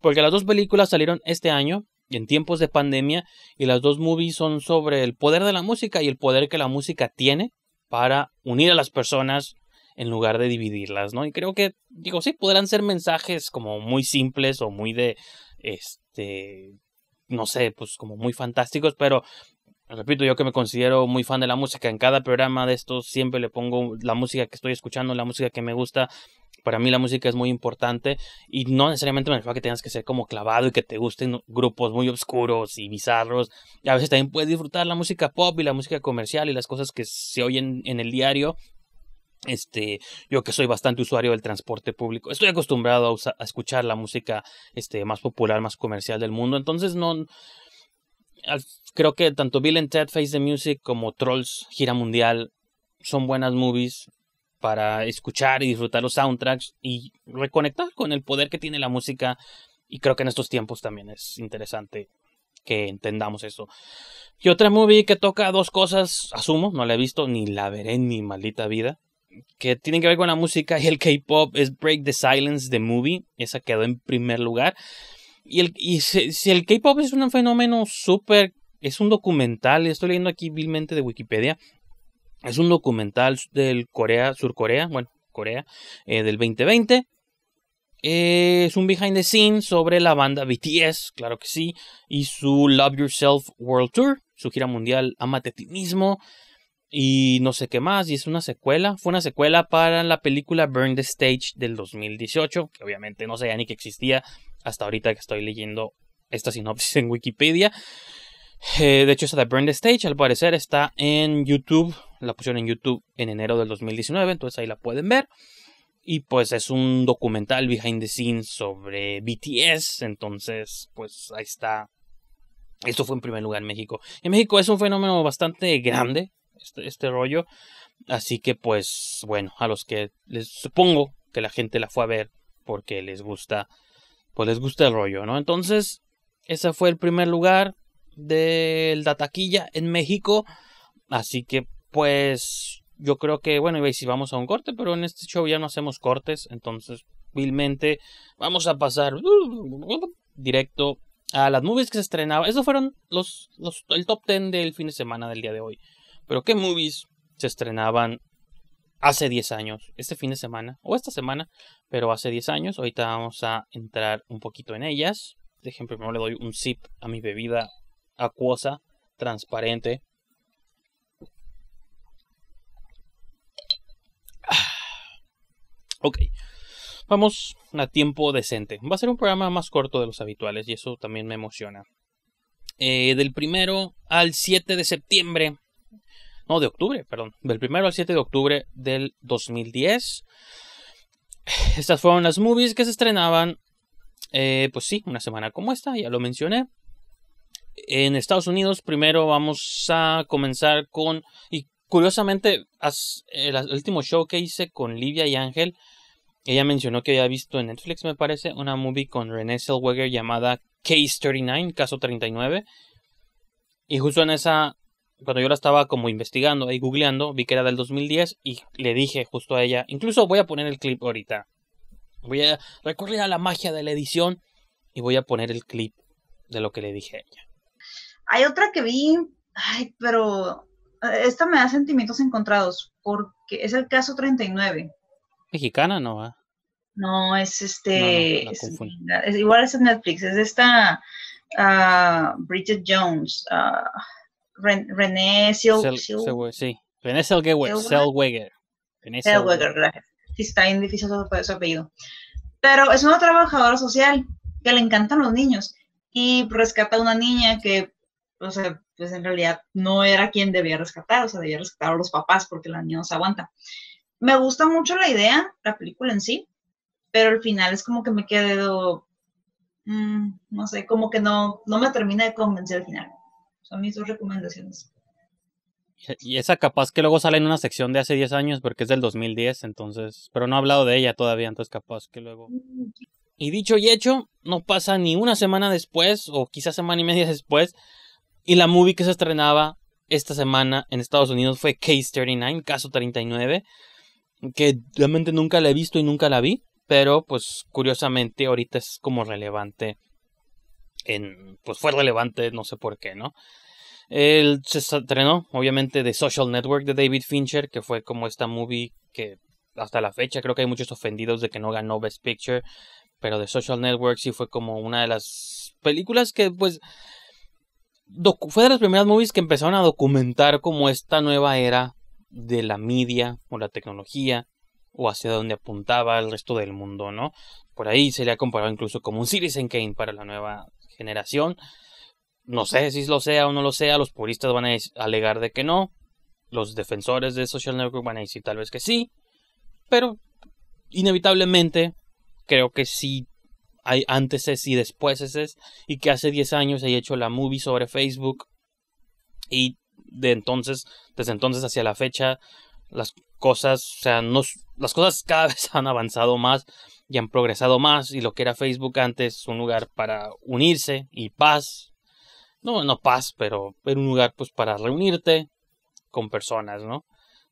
[SPEAKER 1] porque las dos películas salieron este año, en tiempos de pandemia, y las dos movies son sobre el poder de la música y el poder que la música tiene para unir a las personas en lugar de dividirlas, ¿no? Y creo que, digo, sí, podrán ser mensajes como muy simples o muy de, este, no sé, pues como muy fantásticos, pero repito, yo que me considero muy fan de la música, en cada programa de estos siempre le pongo la música que estoy escuchando, la música que me gusta, para mí la música es muy importante y no necesariamente me refiero a que tengas que ser como clavado y que te gusten grupos muy oscuros y bizarros. a veces también puedes disfrutar la música pop y la música comercial y las cosas que se oyen en el diario. Este, yo que soy bastante usuario del transporte público, estoy acostumbrado a, escuchar la música este, más popular, más comercial del mundo, entonces no, creo que tanto Bill and Ted Face the Music como Trolls Gira Mundial son buenas movies para escuchar y disfrutar los soundtracks y reconectar con el poder que tiene la música. Y creo que en estos tiempos también es interesante que entendamos eso. Y otra movie que toca dos cosas, asumo, no la he visto ni la veré en mi maldita vida, que tienen que ver con la música y el K-pop, es Break the Silence the Movie. Esa quedó en primer lugar. Y, el, si, si el K-pop es un fenómeno súper. Es un documental, estoy leyendo aquí vilmente de Wikipedia. Es un documental del Corea, Sur Corea, bueno, Corea, eh, del 2020. es un behind the scenes sobre la banda BTS, claro que sí, y su Love Yourself World Tour, su gira mundial Amate ti mismo, y no sé qué más, y es una secuela, fue una secuela para la película Burn the Stage del 2018, que obviamente no sabía ni que existía hasta ahorita que estoy leyendo esta sinopsis en Wikipedia. Eh, de hecho, esa de Brand Stage, al parecer, está en YouTube. La pusieron en YouTube en enero del 2019, entonces ahí la pueden ver. Y pues es un documental behind the scenes sobre BTS. Entonces, pues ahí está. Esto fue en primer lugar en México. En México es un fenómeno bastante grande, este, este, rollo. Así que, pues, bueno, a los que les supongo que la gente la fue a ver porque les gusta, pues les gusta el rollo, ¿no? Entonces, ese fue el primer lugar del la taquilla en México. Así que pues yo creo que, bueno, y si vamos a un corte, pero en este show ya no hacemos cortes, entonces vilmente vamos a pasar uh, directo a las movies que se estrenaban. Esos fueron los, el top 10 del fin de semana del día de hoy. Pero ¿qué movies se estrenaban hace 10 años? Este fin de semana, o esta semana, pero hace 10 años. Ahorita vamos a entrar un poquito en ellas. Dejen primero le doy un sip a mi bebida acuosa, transparente. Ah. Ok, vamos a tiempo decente. Va a ser un programa más corto de los habituales y eso también me emociona. Eh, del primero al 7 de septiembre, no, de octubre, perdón, del primero al 7 de octubre del 2010. Estas fueron las movies que se estrenaban, eh, pues sí, una semana como esta, ya lo mencioné en Estados Unidos primero vamos a comenzar con... Y curiosamente, el último show que hice con Livia y Ángel, ella mencionó que había visto en Netflix, me parece, una movie con René Selweger llamada Case 39, Caso 39. Y justo en esa, cuando yo la estaba como investigando y googleando, vi que era del 2010 y le dije justo a ella, incluso voy a poner el clip ahorita. Voy a recurrir a la magia de la edición y voy a poner el clip de lo que le dije a ella. Hay otra que vi, ay, pero eh, esta me da sentimientos encontrados, porque es el caso 39. Mexicana, no va. No, es este. es, igual es en Netflix. Es esta ah, Bridget Jones. Ah, Ren, René Sil, Sí, René Selweger. Selweger. Selweger, gracias. Sí, está bien su apellido. Pero es una trabajadora social que le encantan los niños y rescata a una niña que o sea, pues en realidad no era quien debía rescatar, o sea, debía rescatar a los papás porque la niña no se aguanta. Me gusta mucho la idea, la película en sí, pero al final es como que me quedo, mm, no sé, como que no, no me termina de convencer al final. Son mis dos recomendaciones. Y esa capaz que luego sale en una sección de hace 10 años porque es del 2010, entonces, pero no ha hablado de ella todavía, entonces capaz que luego... Mm. Y dicho y hecho, no pasa ni una semana después, o quizás semana y media después, y la movie que se estrenaba esta semana en Estados Unidos fue Case 39, Caso 39, que realmente nunca la he visto y nunca la vi, pero pues curiosamente ahorita es como relevante en, pues fue relevante, no sé por qué, ¿no? Él se estrenó, obviamente, de Social Network de David Fincher, que fue como esta movie que hasta la fecha creo que hay muchos ofendidos de que no ganó Best Picture, pero de Social Network sí fue como una de las películas que pues fue de las primeras movies que empezaron a documentar como esta nueva era de la media o la tecnología o hacia donde apuntaba el resto del mundo, ¿no? Por ahí se le ha comparado incluso como un Citizen Kane para la nueva generación. No sé si lo sea o no lo sea, los puristas van a alegar de que no, los defensores de Social Network van a decir tal vez que sí, pero inevitablemente creo que sí hay antes es y después es, y que hace 10 años he hecho la movie sobre Facebook y de entonces, desde entonces hacia la fecha, las cosas, o sea, las cosas cada *laughs* vez han avanzado más y han progresado más y lo que era Facebook antes, un lugar para unirse y paz, no, no paz, pero era un lugar pues para reunirte con personas, ¿no?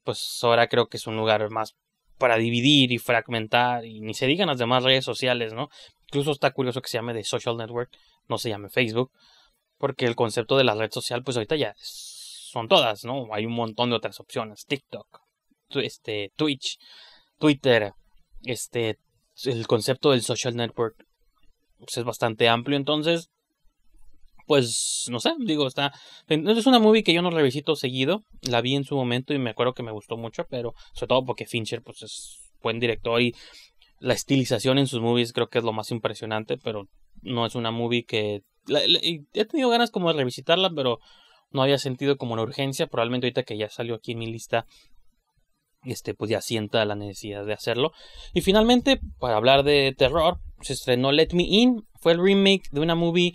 [SPEAKER 1] Pues ahora creo que es un lugar más para dividir y fragmentar y ni se digan las demás redes sociales, ¿no? Incluso está curioso que se llame de social network, no se llame Facebook, porque el concepto de la red social pues ahorita ya son todas, ¿no? Hay un montón de otras opciones, TikTok, este Twitch, Twitter, este el concepto del social network pues, es bastante amplio, entonces pues no sé, digo, está. Es una movie que yo no revisito seguido. La vi en su momento y me acuerdo que me gustó mucho, pero sobre todo porque Fincher, pues es buen director y la estilización en sus movies creo que es lo más impresionante, pero no es una movie que. he tenido ganas como de revisitarla, pero no había sentido como una urgencia. Probablemente ahorita que ya salió aquí en mi lista, este, pues ya sienta la necesidad de hacerlo. Y finalmente, para hablar de terror, se estrenó Let Me In. Fue el remake de una movie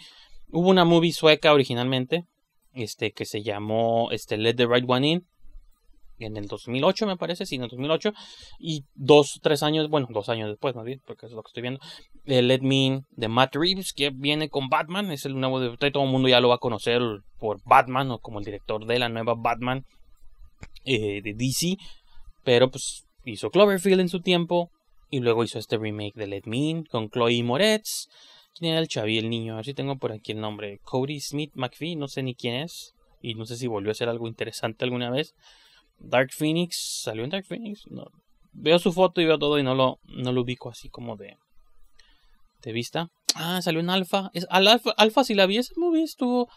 [SPEAKER 1] Hubo una movie sueca originalmente, este, que se llamó este, Let the Right One In, en el 2008 me parece, sí, en el 2008, y dos, tres años, bueno, dos años después más bien, porque es lo que estoy viendo, el eh, Let Me In de Matt Reeves, que viene con Batman, es el nuevo de todo el mundo ya lo va a conocer por Batman o como el director de la nueva Batman eh, de DC, pero pues hizo Cloverfield en su tiempo y luego hizo este remake de Let Me In con Chloe Moretz. ¿Quién era el Chavi, el niño? A ver si tengo por aquí el nombre. Cody Smith McPhee, no sé ni quién es. Y no sé si volvió a ser algo interesante alguna vez. Dark Phoenix, ¿salió en Dark Phoenix? No. Veo su foto y veo todo y no lo, no lo ubico así como de, de vista. Ah, salió en Alpha. Es, al Alpha, si la vi, esa movie estuvo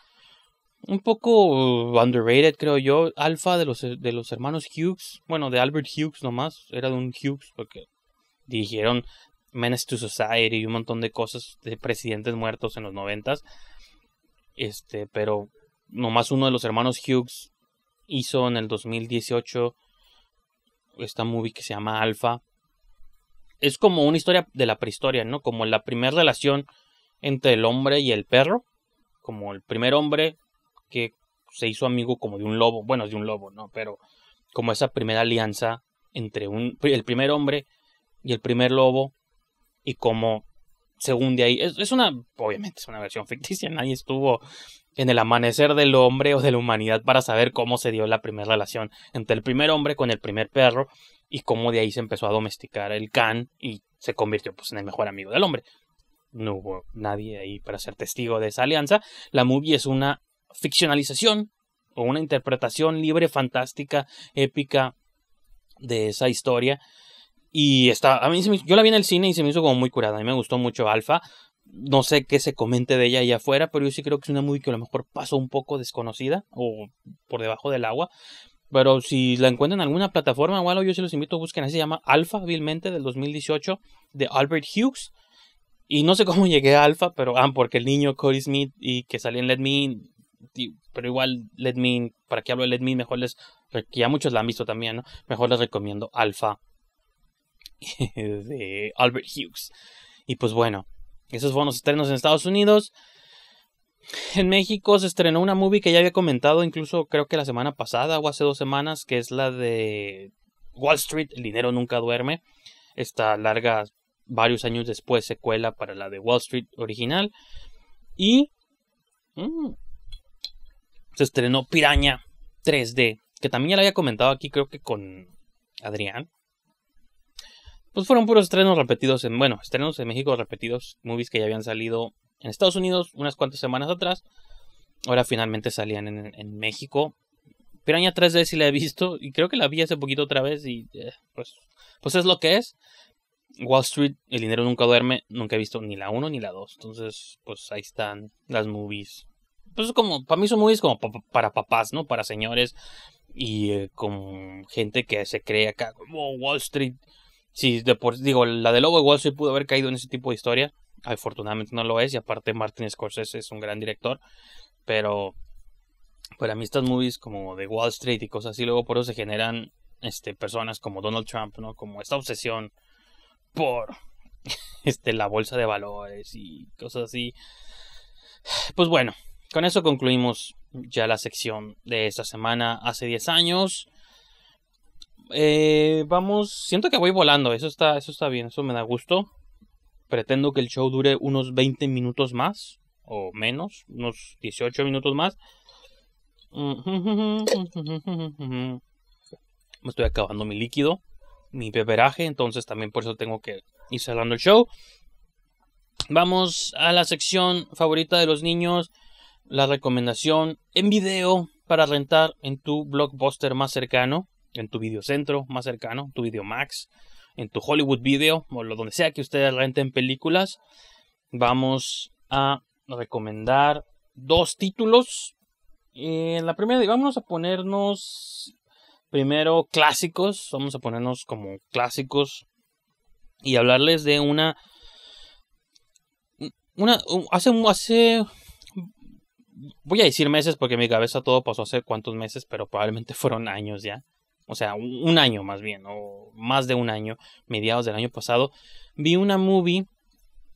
[SPEAKER 1] un poco underrated, creo yo. Alpha de los, de los hermanos Hughes. Bueno, de Albert Hughes nomás. Era de un Hughes porque dijeron... Menace to Society y un montón de cosas de presidentes muertos en los noventas. Este, pero nomás uno de los hermanos Hughes hizo en el 2018 esta movie que se llama Alpha. Es como una historia de la prehistoria, ¿no? Como la primera relación entre el hombre y el perro. Como el primer hombre que se hizo amigo como de un lobo. Bueno, de un lobo, ¿no? Pero como esa primera alianza entre un, el primer hombre y el primer lobo y cómo, según de ahí, es, una, obviamente es una versión ficticia, nadie estuvo en el amanecer del hombre o de la humanidad para saber cómo se dio la primera relación entre el primer hombre con el primer perro y cómo de ahí se empezó a domesticar el can y se convirtió pues, en el mejor amigo del hombre. No hubo nadie ahí para ser testigo de esa alianza. La movie es una ficcionalización o una interpretación libre, fantástica, épica de esa historia y está, a mí yo la vi en el cine y se me hizo como muy curada. A mí me gustó mucho Alfa. No sé qué se comente de ella allá afuera, pero yo sí creo que es una movie que a lo mejor pasó un poco desconocida o por debajo del agua. Pero si la encuentran en alguna plataforma o yo se los invito a buscar se llama Alfa, vilmente, del 2018, de Albert Hughes. Y no sé cómo *laughs* llegué a Alfa, pero ah, porque el niño Cody Smith y que salía en Let Me pero igual Let Me para que hablo de Let Me mejor les, ya muchos la han visto también, ¿no? Mejor les recomiendo Alfa *laughs* de Albert Hughes. Y pues bueno, esos fueron los estrenos en Estados Unidos. En México se estrenó una movie que ya había comentado, incluso creo que la semana pasada o hace dos semanas, que es la de Wall Street, El dinero nunca duerme. Esta larga, varios años después, secuela para la de Wall Street original. Y mm, se estrenó Piraña 3D, que también ya la había comentado aquí, creo que con Adrián, pues fueron puros estrenos repetidos en, bueno, estrenos en México repetidos, movies que ya habían salido en Estados Unidos unas cuantas semanas atrás. Ahora finalmente salían en, en México. Piraña 3D sí la he visto y creo que la vi hace poquito otra vez y eh, pues, pues es lo que es. Wall Street, el dinero nunca duerme, nunca he visto ni la 1 ni la 2. Entonces, pues ahí están las movies. Pues como, para mí son movies como para papás, ¿no? Para señores y eh, como con gente que se cree acá como oh, Wall Street Sí, digo, la de Lobo de Wall Street pudo haber caído en ese tipo de historia. Afortunadamente no lo es, y aparte Martin Scorsese es un gran director. Pero para pues, mí estas movies como de Wall Street y cosas así, luego por eso se generan este, personas como Donald Trump, ¿no? Como esta obsesión por *laughs* este, la bolsa de valores y cosas así. Pues bueno, con eso concluimos ya la sección de esta semana. Hace 10 años eh, vamos, siento que voy volando, eso está, eso está bien, eso me da gusto. Pretendo que el show dure unos 20 minutos más, o menos, unos 18 minutos más. *laughs* Me estoy acabando mi líquido, mi beberaje, entonces también por eso tengo que ir cerrando el show. Vamos a la sección favorita de los niños, la recomendación en video para rentar en tu blockbuster más cercano en tu videocentro más cercano, tu max en tu Hollywood Video, o lo donde sea que ustedes renten películas, vamos a recomendar dos títulos. En eh, la primera, vamos a ponernos primero clásicos, vamos a ponernos como clásicos y hablarles de una... Una, hace, hace voy a decir meses porque en mi cabeza todo pasó hace cuántos meses, pero probablemente *laughs* fueron años ya o sea, un, año más bien, o más de un año, mediados del año pasado, vi una movie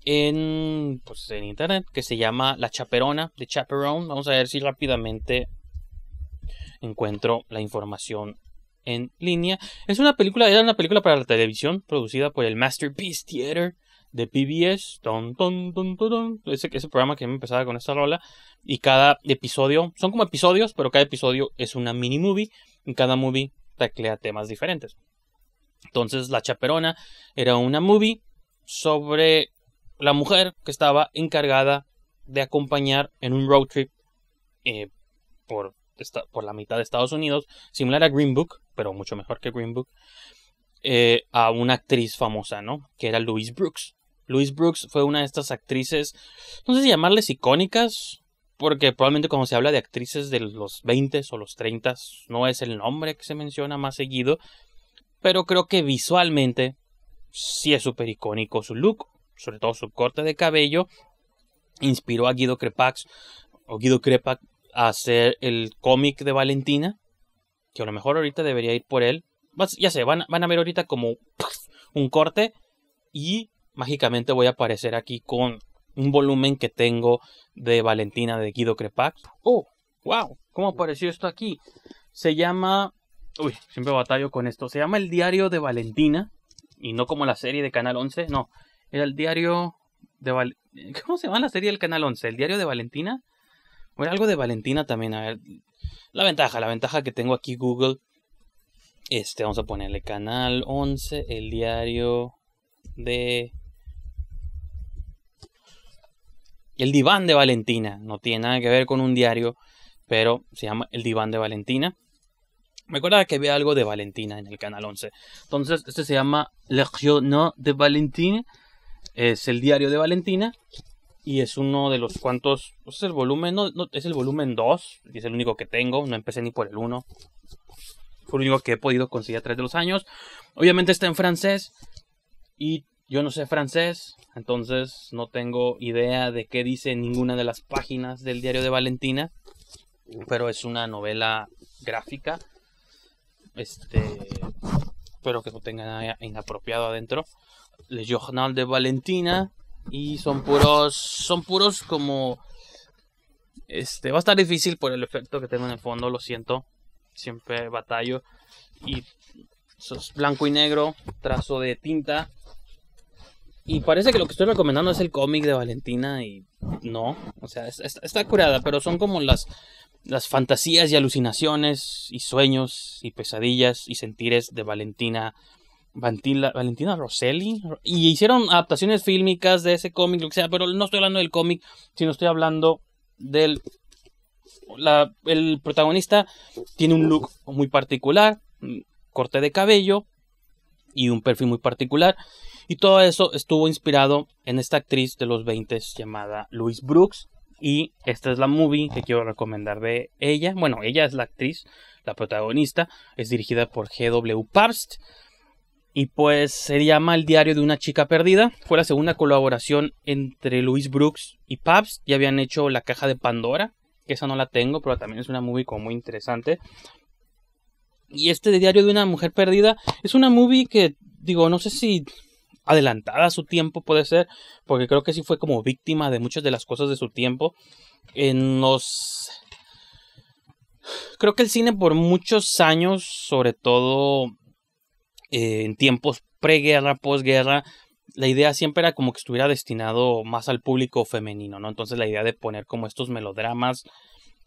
[SPEAKER 1] en, pues, en internet que se llama La Chaperona, de Chaperone. Vamos a ver si rápidamente encuentro la información en línea. Es una película, era una película para la televisión producida por el Masterpiece Theater de PBS. ese, ese, programa que empezaba con esta rola. Y cada episodio, son como episodios, pero cada episodio es una mini movie. Y cada movie teclea temas diferentes. Entonces, La Chaperona era una movie sobre la mujer que estaba encargada de acompañar en un road trip eh, por, la mitad de Estados Unidos, similar a Green Book, pero mucho mejor que Green Book, eh, a una actriz famosa, ¿no? Que era Louise Brooks. Louise Brooks fue una de estas actrices, no sé si llamarles icónicas, porque probablemente cuando se habla de actrices de los 20 o los 30 no es el nombre que se menciona más seguido. Pero creo que visualmente sí es súper icónico su look, sobre todo su corte de cabello. Inspiró a Guido Crepax o Guido Crepax a hacer el cómic de Valentina. Que a lo mejor ahorita debería ir por él. Ya sé, van, van a ver ahorita como un corte. Y mágicamente voy a aparecer aquí con un volumen que tengo de Valentina de Guido Crepac. ¡Oh! ¡Wow! ¿Cómo apareció esto aquí? Se llama. Uy, siempre batallo con esto. Se llama El Diario de Valentina. Y no como la serie de Canal 11. No. Era el diario de. Val... ¿Cómo se llama la serie del Canal 11? ¿El Diario de Valentina? O era algo de Valentina también. A ver. La ventaja, la ventaja que tengo aquí Google. Este, vamos a ponerle Canal 11, El Diario de El diván de Valentina, no tiene nada que ver con un diario, pero se llama El diván de Valentina. Me acordaba que había algo de Valentina en el canal 11. Entonces, este se llama Le Journal de Valentina. Es el diario de Valentina. Y es uno de los cuantos. Pues es el volumen. No, es el volumen 2. Y es el único que tengo. No empecé ni por el 1. Fue el único que he podido conseguir a través de los años. Obviamente está en francés. Y yo no sé francés, entonces no tengo idea de qué dice ninguna de las páginas del diario de Valentina, pero es una novela gráfica, este, espero que no tenga nada inapropiado adentro. Le Journal de Valentina y son puros, son puros como, este, va a estar difícil por el efecto que tengo en el fondo, lo siento, siempre batallo y blanco y negro, trazo de tinta y parece que lo que estoy recomendando es el cómic de Valentina y no, o sea, está, curada, pero son como las, las fantasías y alucinaciones y sueños y pesadillas y sentires de Valentina. Valentina Rosselli. Y hicieron adaptaciones fílmicas de ese cómic, lo que sea, pero no estoy hablando del cómic, sino estoy hablando del... el protagonista tiene un look muy particular, corte de cabello y un perfil muy particular. Y todo eso estuvo inspirado en esta actriz de los 20 llamada Louise Brooks. Y esta es la movie que quiero recomendar de ella. Bueno, ella es la actriz, la protagonista. Es dirigida por G.W. Pabst. Y pues se llama El diario de una chica perdida. Fue la segunda colaboración entre Louise Brooks y Pabst. Ya habían hecho La caja de Pandora, que esa no la tengo, pero también es una movie como muy interesante. Y este Diario de una mujer perdida es una movie que, digo, no sé si adelantada a su tiempo, puede ser, porque creo que sí fue como víctima de muchas de las cosas de su tiempo. En los. Creo que el cine por muchos años, sobre todo eh, en tiempos preguerra, posguerra, la idea siempre era como que estuviera destinado más al público femenino, ¿no? Entonces la idea de poner como estos melodramas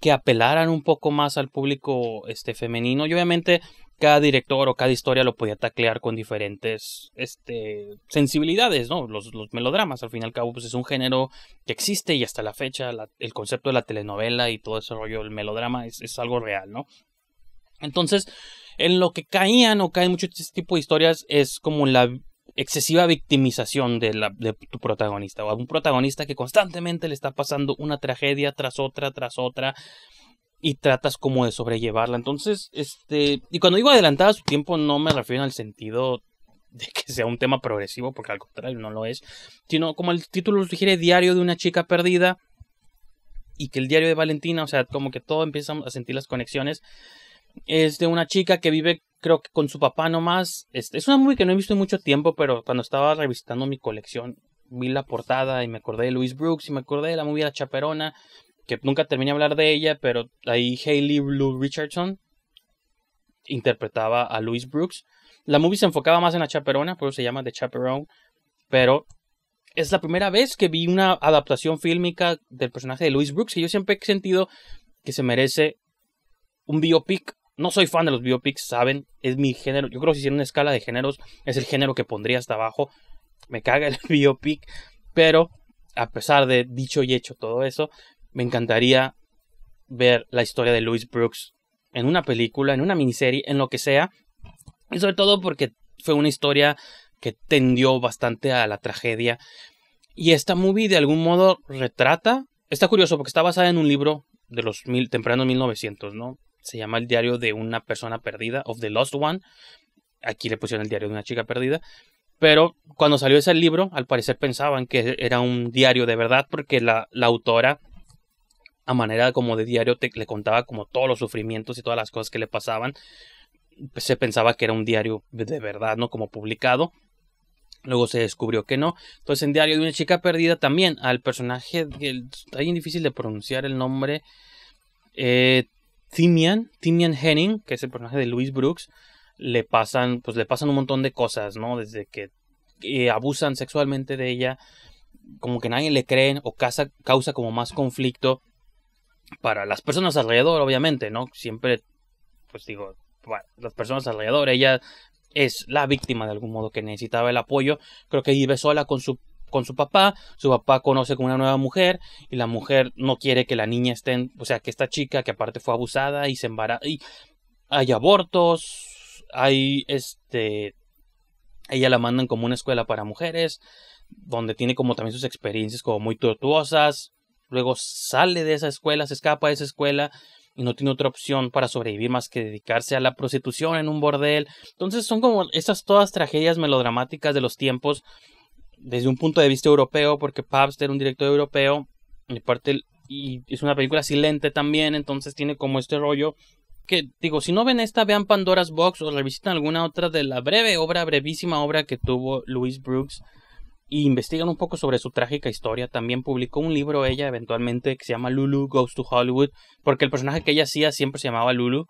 [SPEAKER 1] que apelaran un poco más al público este femenino y obviamente cada director o cada historia lo podía taclear con diferentes este, sensibilidades, ¿no? Los, melodramas, al fin y al cabo, pues es un género que existe y hasta la fecha el concepto de la telenovela y todo ese rollo del melodrama es, algo real, ¿no? Entonces, en lo que caían o caen muchos este tipo de historias es como la excesiva victimización de, la, de tu protagonista o a un protagonista que constantemente le está pasando una tragedia tras otra, tras otra, y tratas como de sobrellevarla. Entonces, este, y cuando digo adelantada a su tiempo, no me refiero al sentido de que sea un tema progresivo, porque al contrario no lo es, sino como el título sugiere, Diario de una chica perdida, y que el diario de Valentina, o sea, como que todo empieza a sentir las conexiones, es de una chica que vive, creo que con su papá nomás, Este es una movie que no he visto en mucho tiempo, pero cuando estaba revisitando mi colección, vi la portada y me acordé de Luis Brooks y me acordé de la movie La Chaperona, que nunca terminé de hablar de ella, pero ahí Hayley Blue Richardson interpretaba a Louis Brooks. La movie se enfocaba más en la chaperona, por eso se llama The Chaperone, pero es la primera vez que vi una adaptación fílmica del personaje de Louis Brooks, y yo siempre he sentido que se merece un biopic. No soy fan de los biopics, saben, es mi género. Yo creo que si hiciera una escala de géneros, es el género que pondría hasta abajo. Me caga el *laughs* biopic, pero a pesar de dicho y hecho todo eso, me encantaría ver la historia de Louis Brooks en una película, en una miniserie, en lo que sea. Y sobre todo porque fue una historia que tendió bastante a la tragedia. Y esta movie de algún modo retrata. Está curioso porque está basada en un libro de los mil, tempranos 1900, ¿no? Se llama El diario de una persona perdida, of the lost one. Aquí le pusieron el diario de una chica perdida. Pero cuando salió ese libro, al parecer pensaban que era un diario de verdad porque la autora a manera como de diario te, le contaba como todos los sufrimientos y todas las cosas que le pasaban. Pues, se pensaba que era un diario de verdad, ¿no? Como publicado. Luego se descubrió que no. Entonces en Diario de una chica perdida también al personaje, está bien difícil de pronunciar el nombre, eh, Timian, Timian Henning, que es el personaje de Louis Brooks, le pasan, pues le pasan un montón de cosas, ¿no? Desde que eh, abusan sexualmente de ella, como que nadie le cree o causa causa como más conflicto para las personas alrededor, obviamente, ¿no? Siempre, pues digo, bueno, las personas alrededor, ella es la víctima de algún modo que necesitaba el apoyo. Creo que vive sola con su con su papá, su papá conoce con una nueva mujer y la mujer no quiere que la niña esté, o sea, que esta chica que aparte fue abusada y se embaraza y hay abortos, hay este ella la mandan como una escuela para mujeres donde tiene como también sus experiencias como muy tortuosas luego sale de esa escuela, se escapa de esa escuela y no tiene otra opción para sobrevivir más que dedicarse a la prostitución en un bordel. Entonces son como esas todas tragedias melodramáticas de los tiempos desde un punto de vista europeo, porque Pabst era un director europeo, y, y es una película silente también, entonces tiene como este rollo que digo, si no ven esta, vean Pandora's Box o revisitan alguna otra de la breve obra, brevísima obra que tuvo Louis Brooks y investigan un poco sobre su trágica historia. También publicó un libro ella eventualmente que se llama Lulu Goes to Hollywood, porque el personaje que ella hacía siempre se llamaba Lulu.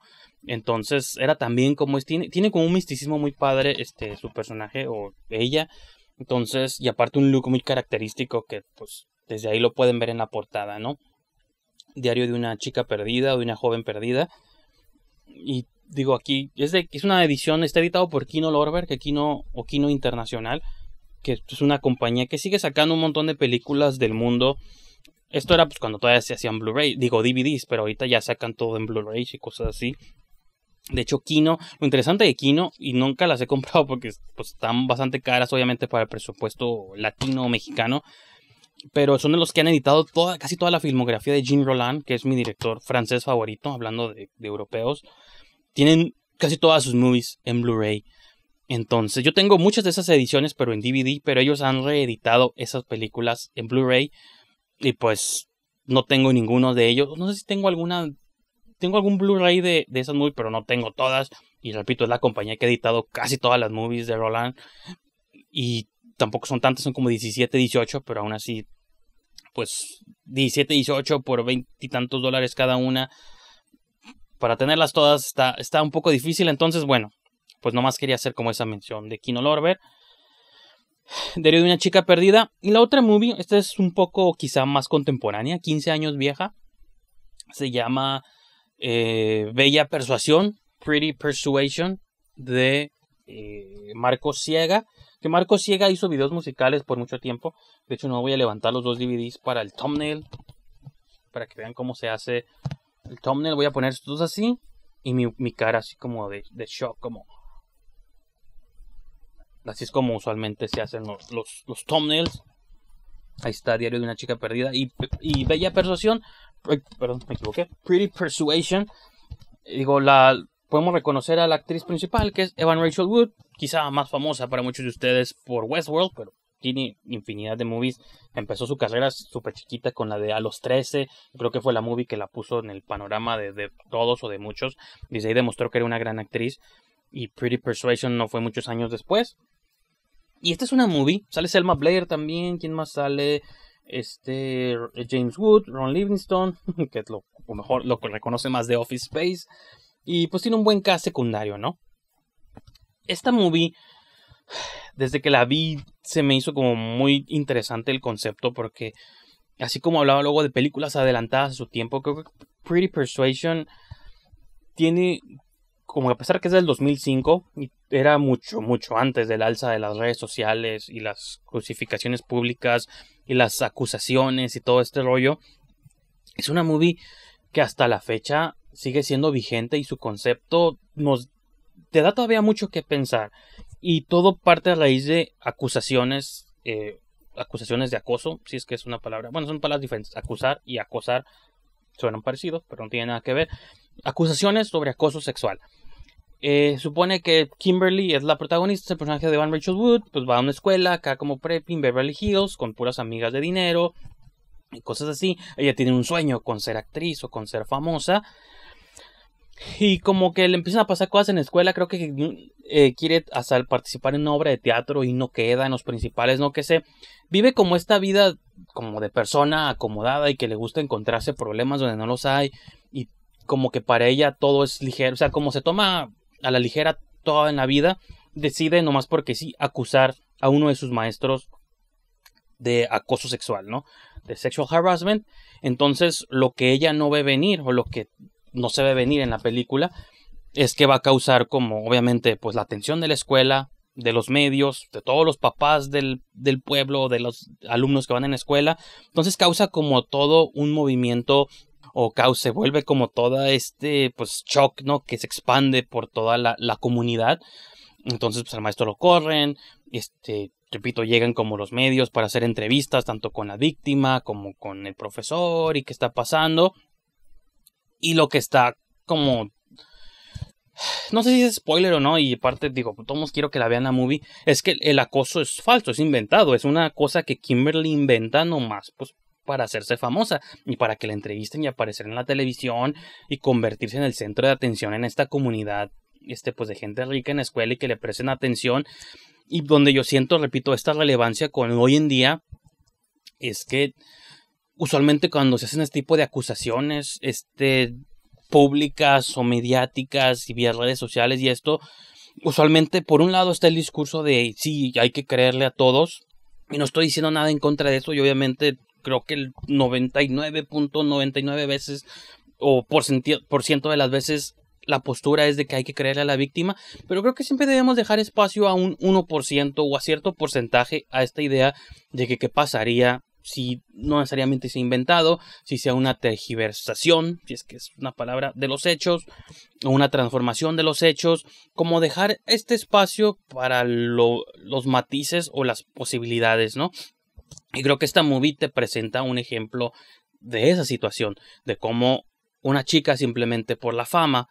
[SPEAKER 1] Entonces era también como tiene, como un misticismo muy padre este su personaje o ella. Entonces, y aparte un look muy característico que pues desde ahí lo pueden ver en la portada, ¿no? Diario de una chica perdida o de una joven perdida. Y digo aquí, es, de, es una edición, está editado por Kino Lorber, que Kino o Kino Internacional que es una compañía que sigue sacando un montón de películas del mundo. Esto era pues cuando todavía se hacían Blu-ray, digo DVDs, pero ahorita ya sacan todo en Blu-ray y cosas así. De hecho, Kino, lo interesante de Kino, y nunca las he *laughs* comprado porque pues, están bastante caras, obviamente, para el presupuesto latino o mexicano. Pero son de los que han editado toda, casi toda la filmografía de Jean Roland, que es mi director francés favorito, hablando de, de europeos. Tienen casi todas sus movies en Blu-ray. Entonces, yo tengo muchas de esas ediciones, pero en DVD, pero ellos han reeditado esas películas en Blu-ray y pues no tengo ninguno de ellos. No sé si tengo alguna, tengo algún Blu-ray de, esas movies, pero no tengo todas. Y repito, es la compañía que ha editado casi todas las movies de Roland y tampoco son tantas, son como 17, 18, pero aún así, pues 17, 18 por veintitantos dólares cada una. Para tenerlas todas está, está un poco difícil, entonces bueno, pues nomás quería hacer como esa mención de Kino Lorber. de una chica perdida. Y la otra movie, esta es un poco quizá más contemporánea, 15 años vieja. Se llama eh, Bella Persuasión, Pretty Persuasion, de eh, Marco Ciega. Que Marco Ciega hizo videos musicales por mucho tiempo. De hecho, no voy a levantar los dos DVDs para el thumbnail. Para que vean cómo se hace el thumbnail. Voy a poner estos así. Y mi, cara así como de, de shock, como Así es como usualmente se hacen los, los, thumbnails. Ahí está Diario de una chica perdida y, Bella Persuasión. Perdón, me equivoqué. Pretty Persuasion. Digo, la podemos reconocer a la actriz principal que es Evan Rachel Wood, quizá más famosa para muchos de ustedes por Westworld, pero tiene infinidad de movies. Empezó su carrera súper chiquita con la de A los 13. Creo que fue la movie que la puso en el panorama de, de todos o de muchos. Desde ahí demostró que era una gran actriz. Y Pretty Persuasion no fue muchos años después. Y esta es una movie. Sale Selma Blair también. ¿Quién más sale? Este eh, James Wood, Ron Livingston, *laughs* que es lo o mejor lo que reconoce más de Office Space. Y pues tiene un buen cast secundario, ¿no? Esta movie, *sighs* desde que la vi, se me hizo como muy interesante el concepto porque, así como hablaba luego de películas adelantadas a su tiempo, creo que Pretty Persuasion tiene, como a pesar que es del 2005, y era mucho, mucho antes del alza de las redes sociales y las crucificaciones públicas y las acusaciones y todo este rollo. Es una movie que hasta la fecha sigue siendo vigente y su concepto nos te da todavía mucho que pensar. Y todo parte a raíz de acusaciones, eh, acusaciones de acoso, si es que es una palabra. Bueno, son palabras diferentes. Acusar y acosar suenan parecidos, pero no tienen nada que ver. Acusaciones sobre acoso sexual. Eh, supone que Kimberly es la protagonista, el personaje de Van Rachel Wood, pues va a una escuela, acá como prepping, Beverly Hills, con puras amigas de dinero y cosas así. Ella tiene un sueño con ser actriz o con ser famosa. Y como que le empiezan a pasar cosas en la escuela, creo que eh, quiere hasta participar en una obra de teatro y no queda en los principales, no que sé. Vive como esta vida como de persona acomodada y que le gusta encontrarse problemas donde no los hay y como que para ella todo es ligero, o sea, como se toma a la ligera toda en la vida, decide nomás porque sí acusar a uno de sus maestros de acoso sexual, ¿no? De sexual harassment. Entonces, lo que ella no ve venir o lo que no se ve venir en la película es que va a causar como obviamente pues la atención de la escuela, de los medios, de todos los papás del, del pueblo, de los alumnos que van en la escuela. Entonces causa como todo un movimiento o Caos se vuelve como toda este pues shock, ¿no? Que se expande por toda la, comunidad. Entonces, pues al maestro lo corren, este, repito, llegan como los medios para hacer entrevistas, tanto con la víctima como con el profesor y qué está pasando. Y lo que está como... No sé si es spoiler o no, y aparte digo, pues, todos quiero que la vean la movie, es que el acoso es falso, es inventado, es una cosa que Kimberly inventa nomás, pues para hacerse famosa y para que la entrevisten y aparecer en la televisión y convertirse en el centro de atención en esta comunidad este pues de gente rica en la escuela y que le presten atención y donde yo siento repito esta relevancia con hoy en día es que usualmente cuando se hacen este tipo de acusaciones este públicas o mediáticas y vía redes sociales y esto usualmente por un lado está el discurso de sí hay que creerle a todos y no estoy diciendo nada en contra de eso y obviamente creo que el 99.99 veces o por, por ciento de las veces la postura es de que hay que creer a la víctima, pero creo que siempre debemos dejar espacio a un 1% o a cierto porcentaje a esta idea de que qué pasaría si no necesariamente se ha inventado, si sea una tergiversación, si es que es una palabra de los hechos, o una transformación de los hechos, como dejar este espacio para los matices o las posibilidades, ¿no? Y creo que esta movie te presenta un ejemplo de esa situación, de cómo una chica simplemente por la fama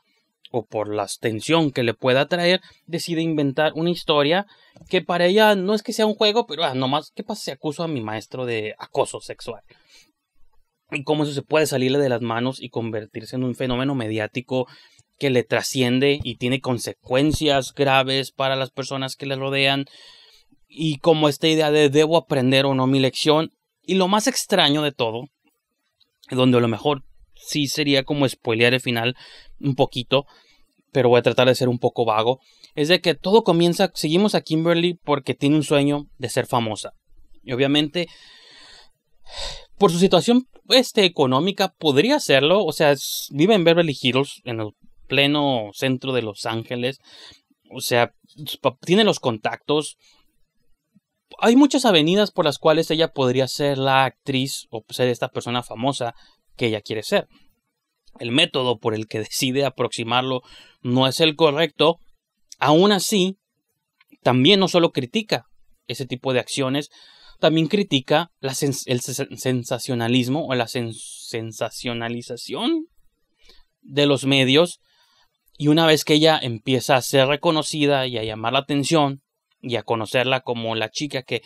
[SPEAKER 1] o por la tensión que le pueda traer, decide inventar una historia que para ella no es que sea un juego, pero ah, nomás, ¿qué pasa si acuso a mi maestro de acoso sexual? Y cómo eso se puede salirle de las manos y convertirse en un fenómeno mediático que le trasciende y tiene consecuencias graves para las personas que le rodean y como esta idea de debo aprender o no mi lección. Y lo más extraño de todo, donde a lo mejor sí sería como spoilear el final un poquito, pero voy a tratar de ser un poco vago, es de que todo comienza, seguimos a Kimberly porque tiene un sueño de ser famosa. Y obviamente, por su situación este, económica, podría hacerlo, o sea, vive en Beverly Hills, en el pleno centro de Los Ángeles, o sea, tiene los contactos, hay muchas avenidas por las cuales ella podría ser la actriz o ser esta persona famosa que ella quiere ser. El método por el que *laughs* decide aproximarlo no es el correcto. Aún así, también no solo critica ese tipo de acciones, también critica el sensacionalismo o la sensacionalización de los medios. Y una vez que ella empieza a ser reconocida y a llamar la atención, y a conocerla como la chica que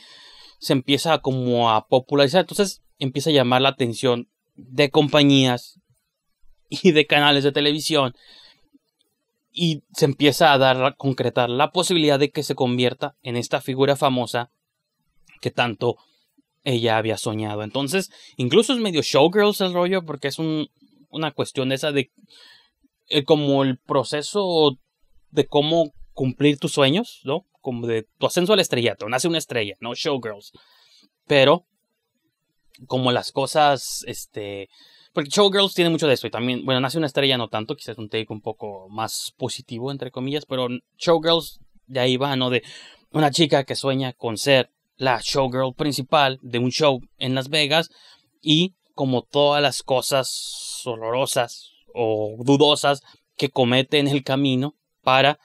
[SPEAKER 1] se empieza como a popularizar. Entonces empieza a llamar la atención de compañías y de canales de televisión y se empieza a dar a concretar la posibilidad de que se convierta en esta figura famosa que tanto ella había soñado. Entonces, incluso es medio showgirls el rollo porque es una cuestión esa de eh, como el proceso de cómo cumplir tus sueños, ¿no? como de tu ascenso al estrellato, nace una estrella, ¿no? Showgirls. Pero, como las cosas, este, porque Showgirls tiene mucho de eso y también, bueno, nace una estrella no tanto, quizás un take un poco más positivo, entre comillas, pero Showgirls de ahí va, ¿no? De una chica que sueña con ser la showgirl principal de un show en Las Vegas y como todas las cosas horrorosas o dudosas que comete en el camino para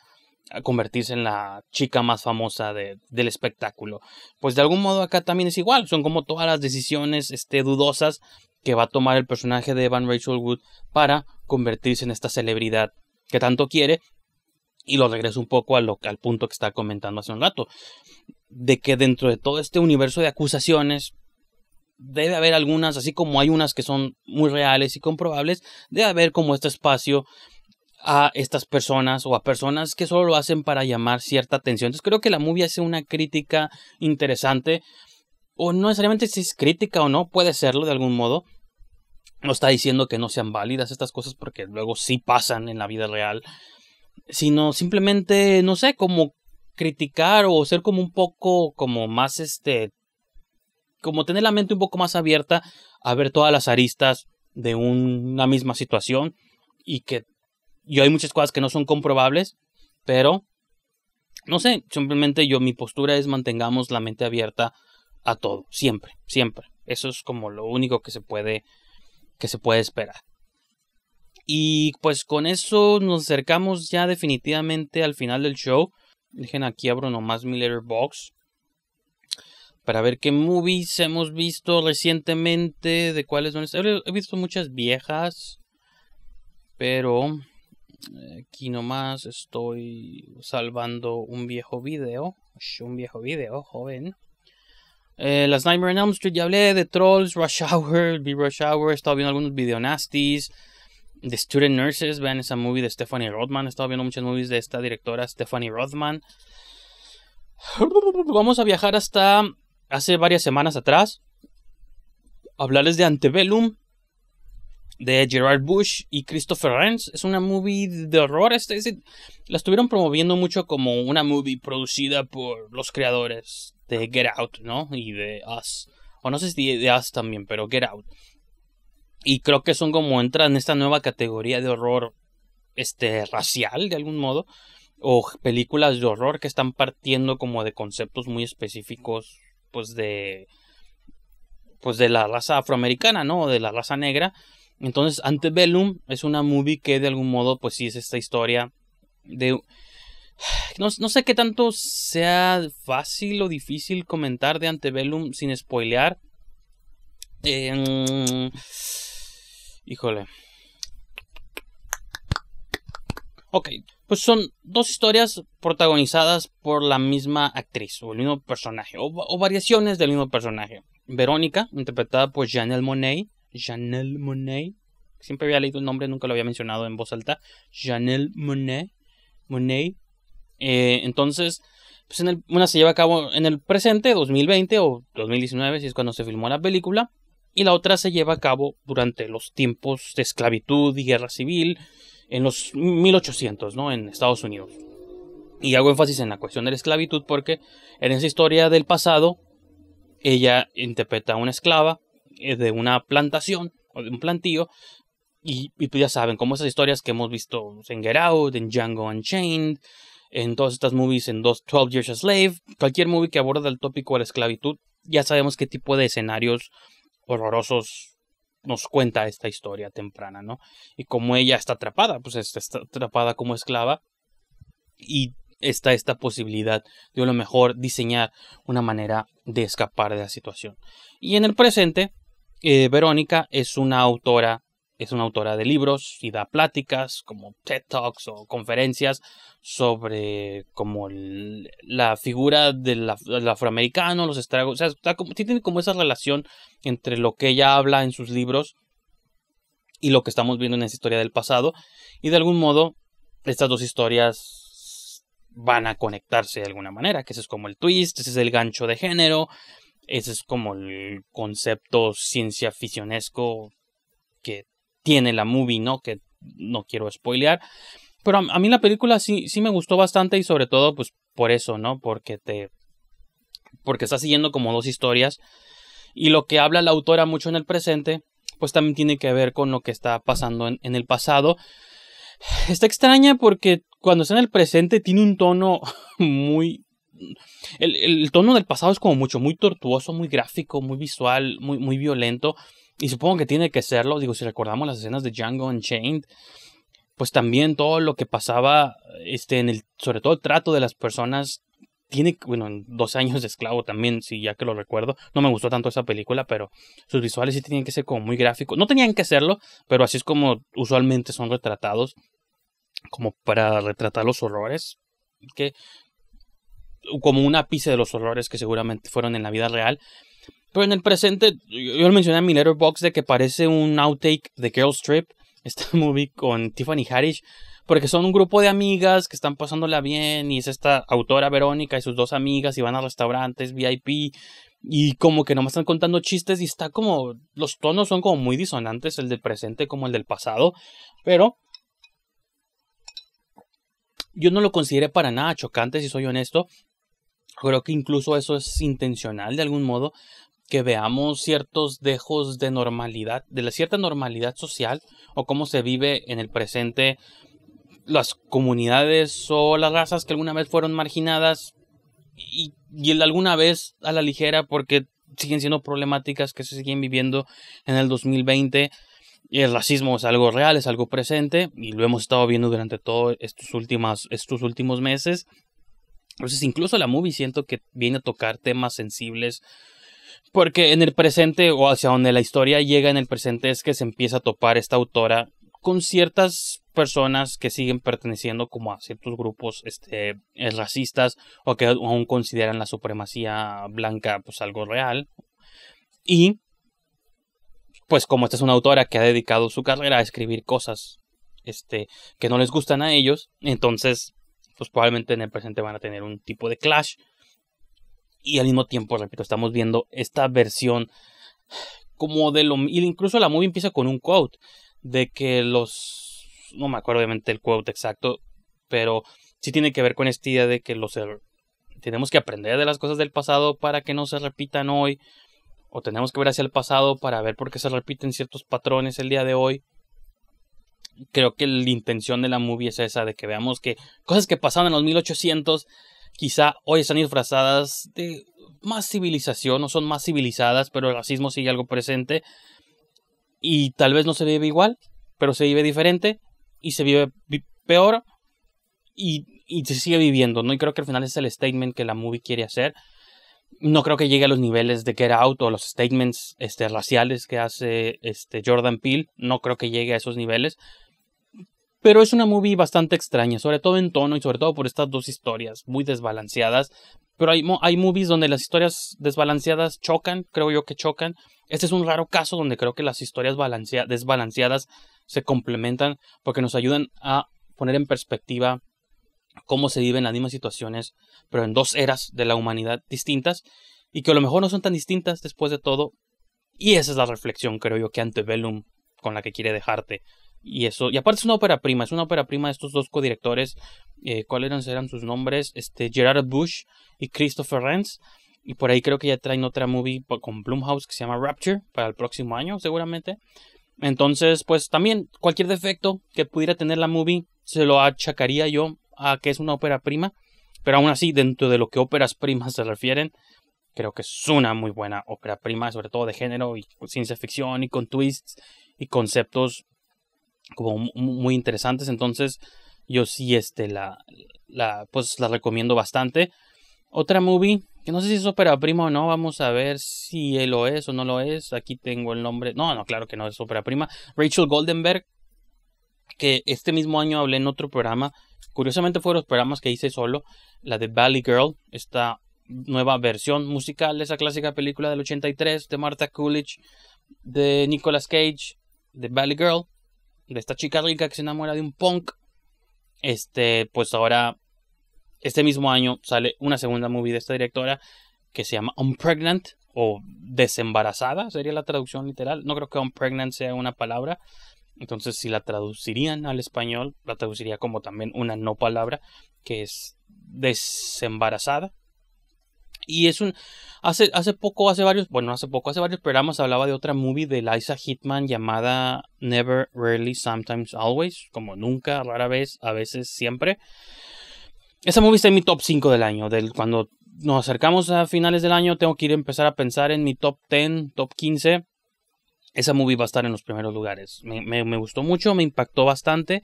[SPEAKER 1] a convertirse en la chica más famosa del espectáculo. Pues de algún modo acá también es igual, son como todas las decisiones este, dudosas que va a tomar el personaje de Evan Rachel Wood para convertirse en esta celebridad que tanto quiere. Y lo regreso un poco lo, al punto que estaba comentando hace un rato, de que dentro de todo este universo de acusaciones debe haber algunas, así como hay unas que son muy reales y comprobables, debe haber como este espacio a estas personas o a personas que solo lo hacen para llamar cierta atención. Entonces creo que la movie hace una crítica interesante, o no necesariamente si es crítica o no, puede serlo de algún modo. No está diciendo que no sean válidas estas cosas porque luego sí pasan en la vida real, sino simplemente, no sé, como criticar o ser como un poco como más este como tener la mente un poco más abierta a ver todas las aristas de una misma situación y que y hay muchas cosas que no son comprobables, pero no sé, simplemente yo mi postura es mantengamos la mente abierta a todo, siempre, siempre. Eso es como lo único que se puede que se puede esperar. Y pues con eso nos acercamos ya definitivamente al final del show. Dejen aquí abro nomás mi letterbox para ver qué movies hemos visto recientemente, de cuáles son. He visto muchas viejas, pero aquí nomás estoy salvando un viejo video, un viejo video, joven. Eh, las Nightmare on Elm Street, ya hablé de Trolls, Rush Hour, *laughs* Be Rush Hour, he estado viendo algunos video nasties. The Student Nurses, vean esa movie de Stephanie Rothman, he estado viendo muchas movies de esta directora Stephanie Rothman. *laughs* Vamos a viajar hasta hace varias semanas atrás, hablarles de Antebellum, de Gerard Bush y Christopher Renz. Es una movie de horror. Este, la estuvieron promoviendo mucho como una movie producida por los creadores de Get Out, ¿no? Y de Us. O no sé si de Us también, pero Get Out. Y creo que son como entran en esta nueva categoría de horror este racial de algún modo o películas de horror que están partiendo como de conceptos muy específicos pues de pues de la raza afroamericana, ¿no? De la raza negra entonces, Antebellum es una movie que de algún modo, pues sí, es esta historia de... *sighs* No, sé qué tanto sea fácil o difícil comentar de Antebellum sin spoilear. Em, híjole. Ok, pues son dos historias protagonizadas por la misma actriz o el mismo personaje, o, variaciones del mismo personaje. Verónica, interpretada por Janelle Monet, Janelle Monet. Siempre había leído el nombre, nunca lo había mencionado en voz alta. Janelle Monet. Monet. Eh, entonces, pues una se lleva a cabo en el presente, 2020 o 2019, si es cuando se filmó la película. Y la otra se lleva a cabo durante los tiempos de esclavitud y guerra civil en los 1800, ¿no? En Estados Unidos. Y hago énfasis en la cuestión de la esclavitud porque en esa historia del pasado ella interpreta a una esclava de una plantación o de un plantío. Y, pues ya saben, como esas historias que hemos visto en Get Out, en Django Unchained, en todas estas movies, en 12 Years a Slave, cualquier movie que aborda el tópico de la esclavitud, ya sabemos qué tipo de escenarios horrorosos nos cuenta esta historia temprana, ¿no? Y como ella está atrapada, pues está atrapada como esclava y está esta posibilidad de a lo mejor diseñar una manera de escapar de la situación. Y en el presente, eh, Verónica es una autora, es una autora de libros y da pláticas como TED Talks o conferencias sobre como la figura del, afroamericano, los estragos, o sea, tiene como esa relación entre lo que ella habla en sus libros y lo que estamos viendo en esa historia del pasado y de algún modo estas dos historias van a conectarse de alguna manera, que ese es como el twist, ese es el gancho de género, ese es como el concepto ciencia ficcionesco que tiene la movie, ¿no? Que no quiero spoilear. Pero a, mí la película sí, sí me gustó bastante y sobre todo pues por eso, ¿no? Porque te... porque está siguiendo como dos historias y lo que habla la autora mucho en el presente pues también tiene que ver con lo que está pasando en, en el pasado. Está extraña porque cuando está en el presente tiene un tono *laughs* muy el, tono del pasado es como mucho, muy tortuoso, muy gráfico, muy visual, muy, violento. Y supongo que tiene que serlo. Digo, si recordamos las escenas de Django Unchained, pues también todo lo que pasaba, este, en el, sobre todo el trato de las personas, tiene, bueno, 12 años de esclavo también, si ya que lo recuerdo. No me gustó tanto esa película, pero sus visuales sí tienen que ser como muy gráficos. No tenían que serlo, pero así es como usualmente son retratados, como para retratar los horrores que, como un ápice de los horrores que seguramente fueron en la vida real. Pero en el presente, yo, lo mencioné en mi letterbox de que parece un outtake de Girl's Trip. *laughs* esta movie con Tiffany Haddish, porque son un grupo de amigas que están pasándola bien y es esta autora Verónica y sus dos amigas y van a restaurantes VIP y como que no me están contando chistes y está como los tonos son como muy disonantes el del presente como el del pasado, pero yo no lo consideré para nada chocante, si soy honesto. Creo que incluso eso es intencional de algún modo, que veamos ciertos dejos de normalidad, de la cierta normalidad social o cómo se vive en el presente las comunidades o las razas que alguna vez fueron marginadas y, y alguna vez a la ligera porque siguen siendo problemáticas que se siguen viviendo en el 2020. Y el racismo es algo real, es algo presente y lo hemos estado viendo durante todos estos, estos últimos meses. Entonces, incluso la movie siento que viene a tocar temas sensibles. Porque en el presente, o hacia donde la historia llega en el presente, es que se empieza a topar esta autora con ciertas personas que siguen perteneciendo como a ciertos grupos este, racistas o que aún consideran la supremacía blanca pues algo real. Y pues como esta es una autora que ha dedicado su carrera a escribir cosas este, que no les gustan a ellos, entonces pues probablemente en el presente van a tener un tipo de clash. Y al mismo tiempo, repito, estamos viendo esta versión como de lo... Incluso la movie empieza con un quote de que los... No me acuerdo obviamente el quote exacto, pero sí tiene que ver con esta idea de que los... Er, tenemos que aprender de las cosas del pasado para que no se repitan hoy. O tenemos que ver hacia el pasado para ver por qué se repiten ciertos patrones el día de hoy creo que la intención de la movie es esa, de que veamos que cosas que pasaron en los 1800 quizá hoy están disfrazadas de más civilización, o son más civilizadas, pero el racismo sigue algo presente y tal vez no se vive igual, pero se vive diferente y se vive peor y, se sigue viviendo, ¿no? Y creo que al final es el statement que la movie quiere hacer. No creo que llegue a los niveles de Get Out o los statements este, raciales que hace este, Jordan Peele. No creo que llegue a esos niveles. Pero es una movie bastante extraña, sobre todo en tono y sobre todo por estas dos historias muy desbalanceadas. Pero hay, hay movies donde las historias desbalanceadas chocan, creo yo que chocan. Este es un raro caso donde creo que las historias desbalanceadas se complementan porque nos ayudan a poner en perspectiva cómo se viven las mismas situaciones, pero en dos eras de la humanidad distintas y que a lo mejor no son tan distintas después de todo. Y esa es la reflexión, creo yo, que ante Antebellum con la que quiere dejarte y eso, y aparte es una ópera prima, es una ópera prima de estos dos codirectores, eh, cuáles eran, sus nombres, este, Gerard Bush y Christopher Renz. Y por ahí creo que ya traen otra movie con Blumhouse que se llama Rapture para el próximo año, seguramente. Entonces, pues también cualquier defecto que pudiera tener la movie se lo achacaría yo a que es una ópera prima. Pero aún así, dentro de lo que óperas primas se refieren, creo que es una muy buena ópera prima, sobre todo de género y ciencia ficción y con twists y conceptos como muy interesantes. Entonces, yo sí este, la, la, pues, la recomiendo bastante. Otra movie, que no sé si es opera prima o no, vamos a ver si lo es o no lo es. Aquí tengo el nombre. No, no, claro que no es opera prima. Rachel Goldenberg, que este mismo año hablé en otro programa. Curiosamente fueron los programas que hice solo. La de Valley Girl, esta nueva versión musical de esa clásica película del 83 de Martha Coolidge, de Nicolas Cage, de Valley Girl de esta chica rica que se enamora de un punk, este, pues ahora, este mismo año sale una segunda movie de esta directora que se llama Unpregnant o Desembarazada, sería la traducción literal. No creo que Unpregnant sea una palabra. Entonces, si la traducirían al español, la traduciría como también una no palabra, que es desembarazada y es un. Hace, hace poco, hace varios. Bueno, hace poco, hace varios programas hablaba de otra movie de Liza Hitman llamada Never, Rarely, Sometimes, Always. Como nunca, rara vez, a veces, siempre. Esa movie está en mi top 5 del año. Del, cuando nos acercamos a finales del año, tengo que ir a empezar a pensar en mi top 10, top 15. Esa movie va a estar en los primeros lugares. me gustó mucho, me impactó bastante.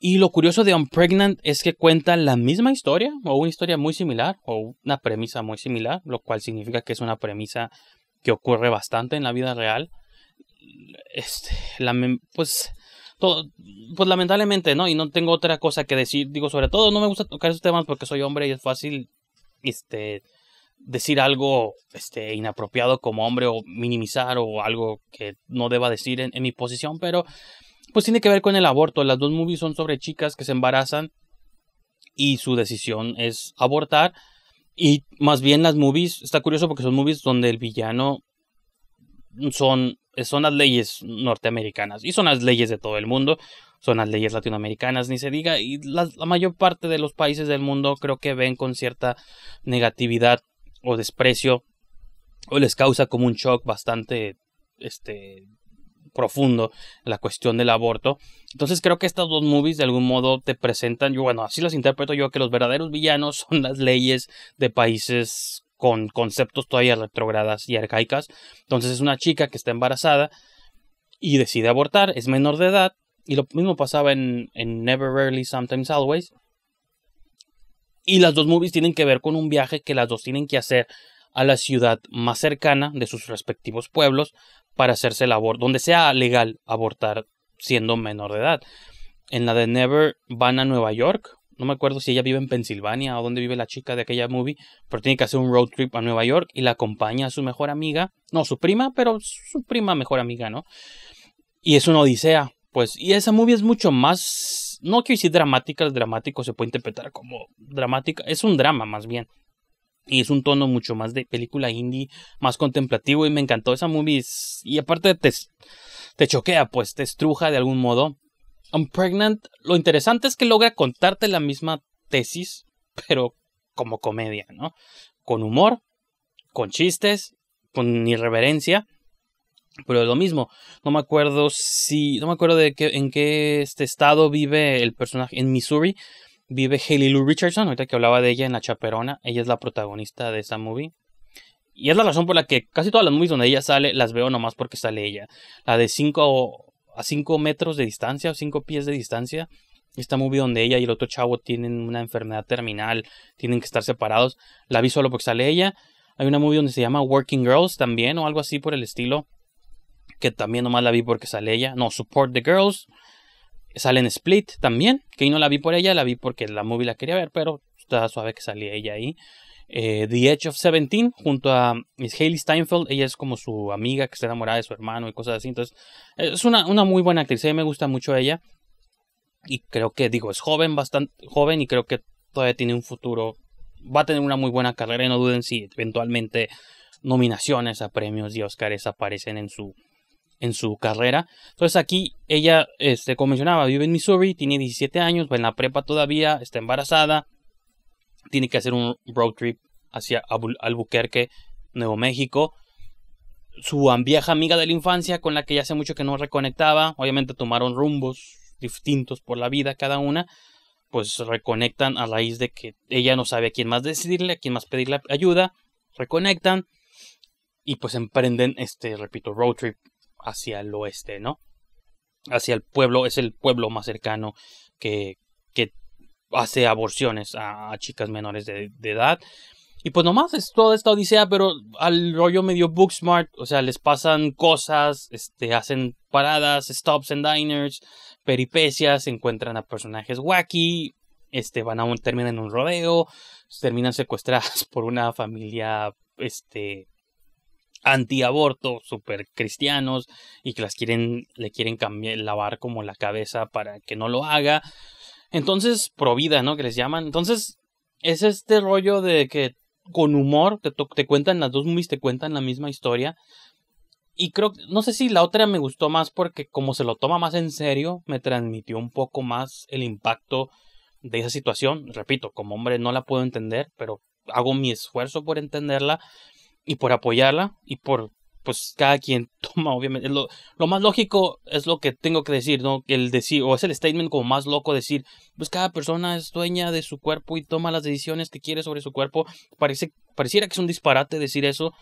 [SPEAKER 1] Y lo curioso de Unpregnant es que cuenta la misma historia, o una historia muy similar, o una premisa muy similar, lo cual significa que es una premisa que ocurre bastante en la vida real. Este, pues, pues lamentablemente, ¿no? Y no tengo otra cosa que decir, digo, sobre todo no me gusta tocar esos temas porque soy hombre y es fácil, este, decir algo, este, inapropiado como hombre o minimizar o algo que no deba decir en mi posición, pero pues tiene que ver con el aborto. Las dos movies son sobre chicas que se embarazan y su decisión es abortar. Y más bien las movies, está curioso porque son movies donde el villano son, son las leyes norteamericanas y son las leyes de todo el mundo, son las leyes latinoamericanas, ni se diga, y la, la mayor parte de los países del mundo creo que ven con cierta negatividad o desprecio o les causa como un shock bastante este profundo la cuestión del aborto. Entonces creo que estas dos movies de algún modo te presentan, yo bueno, así las interpreto yo, que los verdaderos villanos *laughs* son las leyes de países con conceptos todavía retrogradas y arcaicas. Entonces es una chica que está embarazada y decide abortar, es menor de edad, y lo mismo pasaba en, en Never Rarely, Sometimes Always. Y las dos movies tienen que ver con un viaje que las dos tienen que hacer a la ciudad más cercana de sus respectivos pueblos para hacerse el aborto, donde sea legal abortar siendo menor de edad. En la de Never van a Nueva York, no me acuerdo si ella vive en Pensilvania o donde vive la chica de aquella movie, pero tiene que hacer un road trip a Nueva York y la acompaña a su mejor amiga, no, su prima, pero su prima mejor amiga, ¿no? Y es una odisea, pues, y esa movie es mucho más, no quiero decir dramática, el dramático se puede interpretar como dramática, es un drama más bien, y es un tono mucho más de película indie, más contemplativo. Y me encantó esa movie. Y aparte te, te choquea, pues te estruja de algún modo. I'm Pregnant, lo interesante es que logra contarte la misma tesis, pero como comedia, ¿no? Con humor, con chistes, con irreverencia. Pero lo mismo, no me acuerdo si. No me acuerdo de qué, en qué este estado vive el personaje. En Missouri, vive Haley Lou Richardson, ahorita que hablaba de ella en La Chaperona, ella es la protagonista de esa movie. Y es la razón por la que casi todas las movies donde ella sale las veo nomás porque sale ella. La de 5 a 5 metros de distancia o 5 pies de distancia. Esta movie donde ella y el otro chavo tienen una enfermedad terminal, tienen que estar separados. La vi solo porque sale ella. Hay una movie donde se llama Working Girls también o algo así por el estilo. Que también nomás la vi porque sale ella. No, Support the Girls. Sale en Split también, que ahí no la vi por ella, la vi porque la movie la quería ver, pero está suave que salía ella ahí. Eh, The Edge of Seventeen, junto a Miss Hailey Steinfeld, ella es como su amiga que está enamorada de su hermano y cosas así. Entonces, es una, una muy buena actriz, a mí me gusta mucho ella. Y creo que, digo, es joven, bastante joven, y creo que todavía tiene un futuro. Va a tener una muy buena carrera, y no duden si eventualmente nominaciones a premios y Oscars aparecen en su, en su carrera. Entonces aquí ella, este, como mencionaba, vive en Missouri, tiene 17 años, va en la prepa todavía, está embarazada, tiene que hacer un road trip hacia Albuquerque, Nuevo México. Su vieja amiga de la infancia, con la que ya hace mucho que no reconectaba, obviamente tomaron rumbos distintos por la vida cada una, pues reconectan a raíz de que ella no sabe a quién más decidirle, a quién más pedirle ayuda, reconectan y pues emprenden este, repito, road trip hacia el oeste, ¿no? Hacia el pueblo, es el pueblo más cercano que, que hace aborciones a, chicas menores de, edad. Y pues nomás es toda esta odisea, pero al rollo medio Booksmart, o sea, les pasan cosas, este, hacen paradas, stops and diners, peripecias, encuentran a personajes wacky, este, van a un, terminan en un rodeo, terminan secuestradas *laughs* por una familia, este, antiaborto, super cristianos, y que las quieren, le quieren cambiar, lavar como la cabeza para que no lo haga. Entonces, pro vida, ¿no? Que les llaman. Entonces, es este rollo de que con humor te, te cuentan las dos movies, te cuentan la misma historia. Y creo, no sé si la otra me gustó más porque como se lo toma más en serio, me transmitió un poco más el impacto de esa situación. Repito, como hombre no la puedo entender, pero hago mi esfuerzo por entenderla y por apoyarla y por pues cada quien *laughs* toma obviamente lo, más lógico es lo que tengo que decir no el decir o es el statement como más loco decir pues cada persona es dueña de su cuerpo y toma las decisiones que quiere sobre su cuerpo parece pareciera que es un disparate decir eso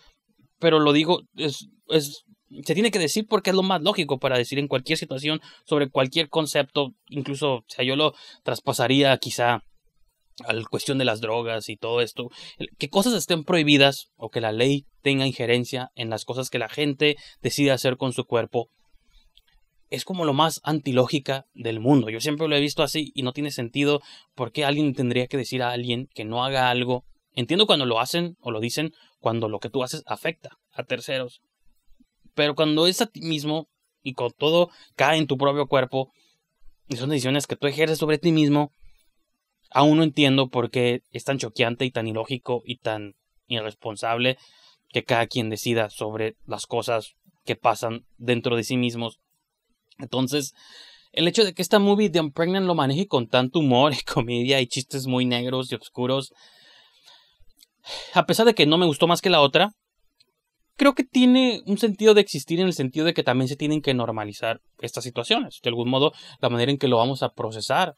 [SPEAKER 1] pero lo digo es, es se tiene que decir porque es lo más lógico para decir en cualquier situación sobre cualquier concepto incluso o sea yo lo traspasaría quizá a la cuestión de las drogas y todo esto, que cosas estén prohibidas o que la ley tenga injerencia en las cosas que la gente decide hacer con su cuerpo, es como lo más antilógica del mundo. Yo siempre lo he visto así y no tiene sentido por qué alguien tendría que decir a alguien que no haga algo. Entiendo cuando lo hacen o lo dicen, cuando lo que tú haces afecta a terceros. Pero cuando es a ti mismo y con todo cae en tu propio cuerpo, y son decisiones que tú ejerces sobre ti mismo, Aún no entiendo por qué es tan choqueante y tan ilógico y tan irresponsable que cada quien decida sobre las cosas que pasan dentro de sí mismos. Entonces, el hecho de que esta movie de Unpregnant lo maneje con tanto humor y *laughs* comedia y chistes muy negros y oscuros, a pesar de que no me gustó más que la otra, creo que tiene un sentido de existir en el sentido de que también se tienen que normalizar estas situaciones. De algún modo, la manera en que lo vamos a procesar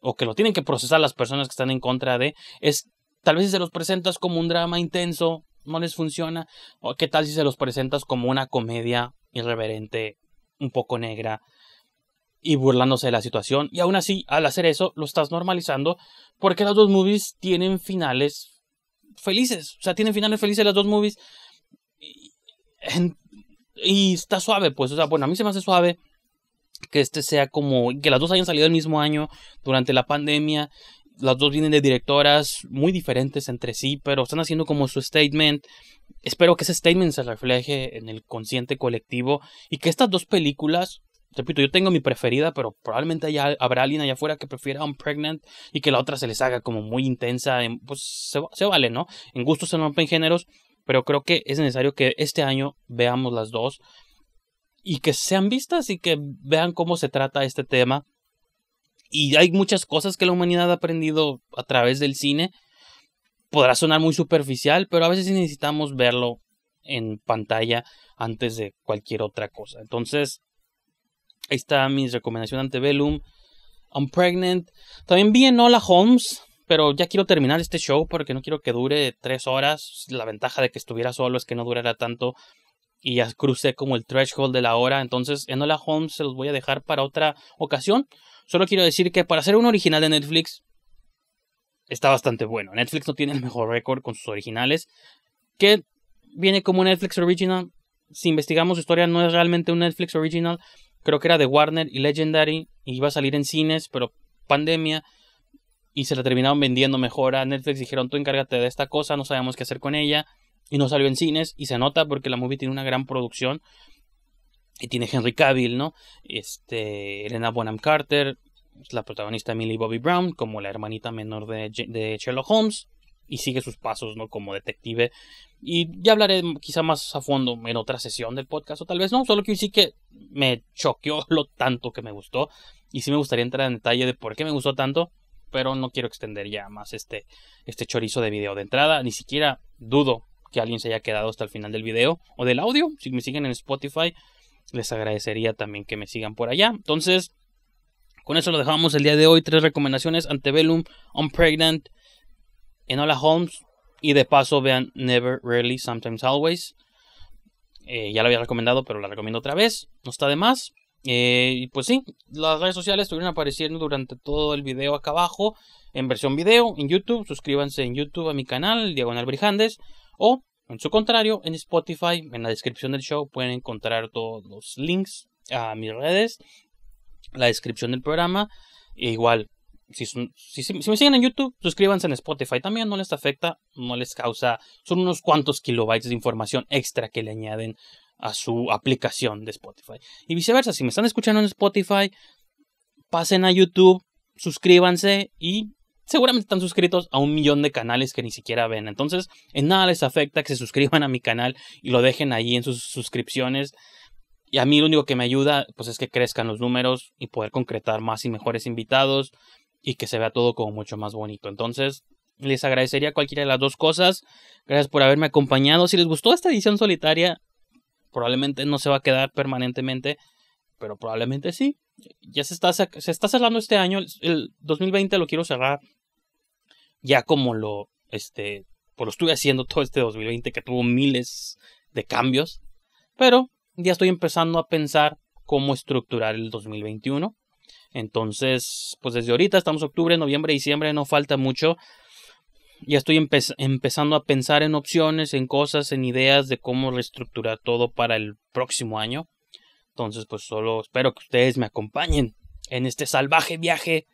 [SPEAKER 1] o que lo tienen que procesar las personas que están en contra de, es tal vez si se los presentas como un drama intenso, no les funciona, o qué tal si se los presentas como una comedia irreverente, un poco negra, y burlándose de la situación, y aún así, al hacer eso, lo estás normalizando, porque las dos movies tienen finales felices, o sea, tienen finales felices las dos movies, y, está suave, pues, o sea, bueno, a mí se me hace suave, que este sea como, que las dos hayan salido el mismo año durante la pandemia. Las dos vienen de directoras muy diferentes entre sí, pero están haciendo como su statement. Espero que ese statement se refleje en el consciente colectivo y que estas dos películas, repito, yo tengo mi preferida, pero probablemente haya, habrá alguien allá afuera que prefiera un Pregnant y que la otra se les haga como muy intensa. En, pues se, vale, ¿no? En gustos se rompen géneros, pero creo que es necesario que este año veamos las dos y que sean vistas y que vean cómo se trata este tema. Y hay muchas cosas que la humanidad ha aprendido a través del cine. Podrá sonar muy superficial, pero a veces necesitamos verlo en pantalla antes de cualquier otra cosa. Entonces, ahí está mi recomendación ante Bellum. I'm pregnant. También vi en Hola Holmes, pero ya quiero terminar este show porque no quiero que dure tres horas. La ventaja de que estuviera solo es que no durara tanto y ya crucé como el threshold de la hora. Entonces, en Hola Holmes se los voy a dejar para otra ocasión. Solo quiero decir que para ser un original de Netflix está bastante bueno. Netflix no tiene el mejor récord con sus originales, que viene como Netflix Original. Si investigamos su historia, no es realmente un Netflix Original. Creo que era de Warner y Legendary y iba a salir en cines, pero pandemia y se la terminaron vendiendo mejor a Netflix. Dijeron, tú encárgate de esta cosa, no sabemos qué hacer con ella y no salió en cines y se nota porque la movie tiene una gran producción y tiene Henry Cavill, ¿no? Este, Elena Bonham Carter, la protagonista Millie Bobby Brown como la hermanita menor de, Sherlock Holmes y sigue sus pasos, ¿no? Como detective. Y ya hablaré quizá más a fondo en otra sesión del podcast o tal vez no, solo que sí que me choqueó *laughs* lo tanto que me gustó y sí me gustaría entrar en detalle de por qué me gustó tanto, pero no quiero extender ya más este, este chorizo de video de entrada, ni siquiera dudo que alguien se haya quedado hasta el final del video o del audio. Si me siguen en Spotify, les agradecería también que me sigan por allá. Entonces, con eso lo dejamos el día de hoy. Tres recomendaciones: Antebellum, Unpregnant, Hola Homes. Y de paso, vean Never, Rarely, Sometimes, Always. Eh, ya lo había recomendado, pero la recomiendo otra vez. No está de más. Eh, y pues sí, las redes sociales estuvieron apareciendo durante todo el video acá abajo. En versión video, en YouTube. Suscríbanse en YouTube a mi canal, Diagonal Brijandes. O, en su contrario, en Spotify, en la descripción del show, pueden encontrar todos los links a mis redes, la descripción del programa. E igual, si, si, si, me siguen en YouTube, suscríbanse en Spotify también, no les afecta, no les causa, son unos cuantos kilobytes de información extra que le añaden a su aplicación de Spotify. Y viceversa, si me están escuchando en Spotify, pasen a YouTube, suscríbanse y seguramente están suscritos a un millón de canales que ni siquiera ven. Entonces, en nada les afecta que se suscriban a mi canal y lo dejen ahí en sus suscripciones. Y a mí lo único que me ayuda, pues es que crezcan los números y poder concretar más y mejores invitados y que se vea todo como mucho más bonito. Entonces, les agradecería cualquiera de las dos cosas. Gracias por haberme acompañado. Si les gustó esta edición solitaria, probablemente no se va a quedar permanentemente, pero probablemente sí. Ya se está, se está cerrando este año. El 2020 lo quiero cerrar ya como lo, este, por pues, lo estuve haciendo todo este 2020 que tuvo miles de cambios, pero ya estoy empezando a pensar cómo estructurar el 2021. Entonces, pues desde ahorita estamos octubre, noviembre, diciembre, no falta mucho. Ya estoy empezando a pensar en opciones, en cosas, en ideas de cómo reestructurar todo para el próximo año. Entonces, pues solo espero que ustedes me acompañen en este salvaje viaje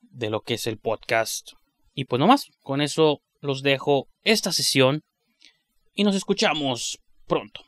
[SPEAKER 1] de lo que es el podcast. Y pues no más, con eso los dejo esta sesión y nos escuchamos pronto.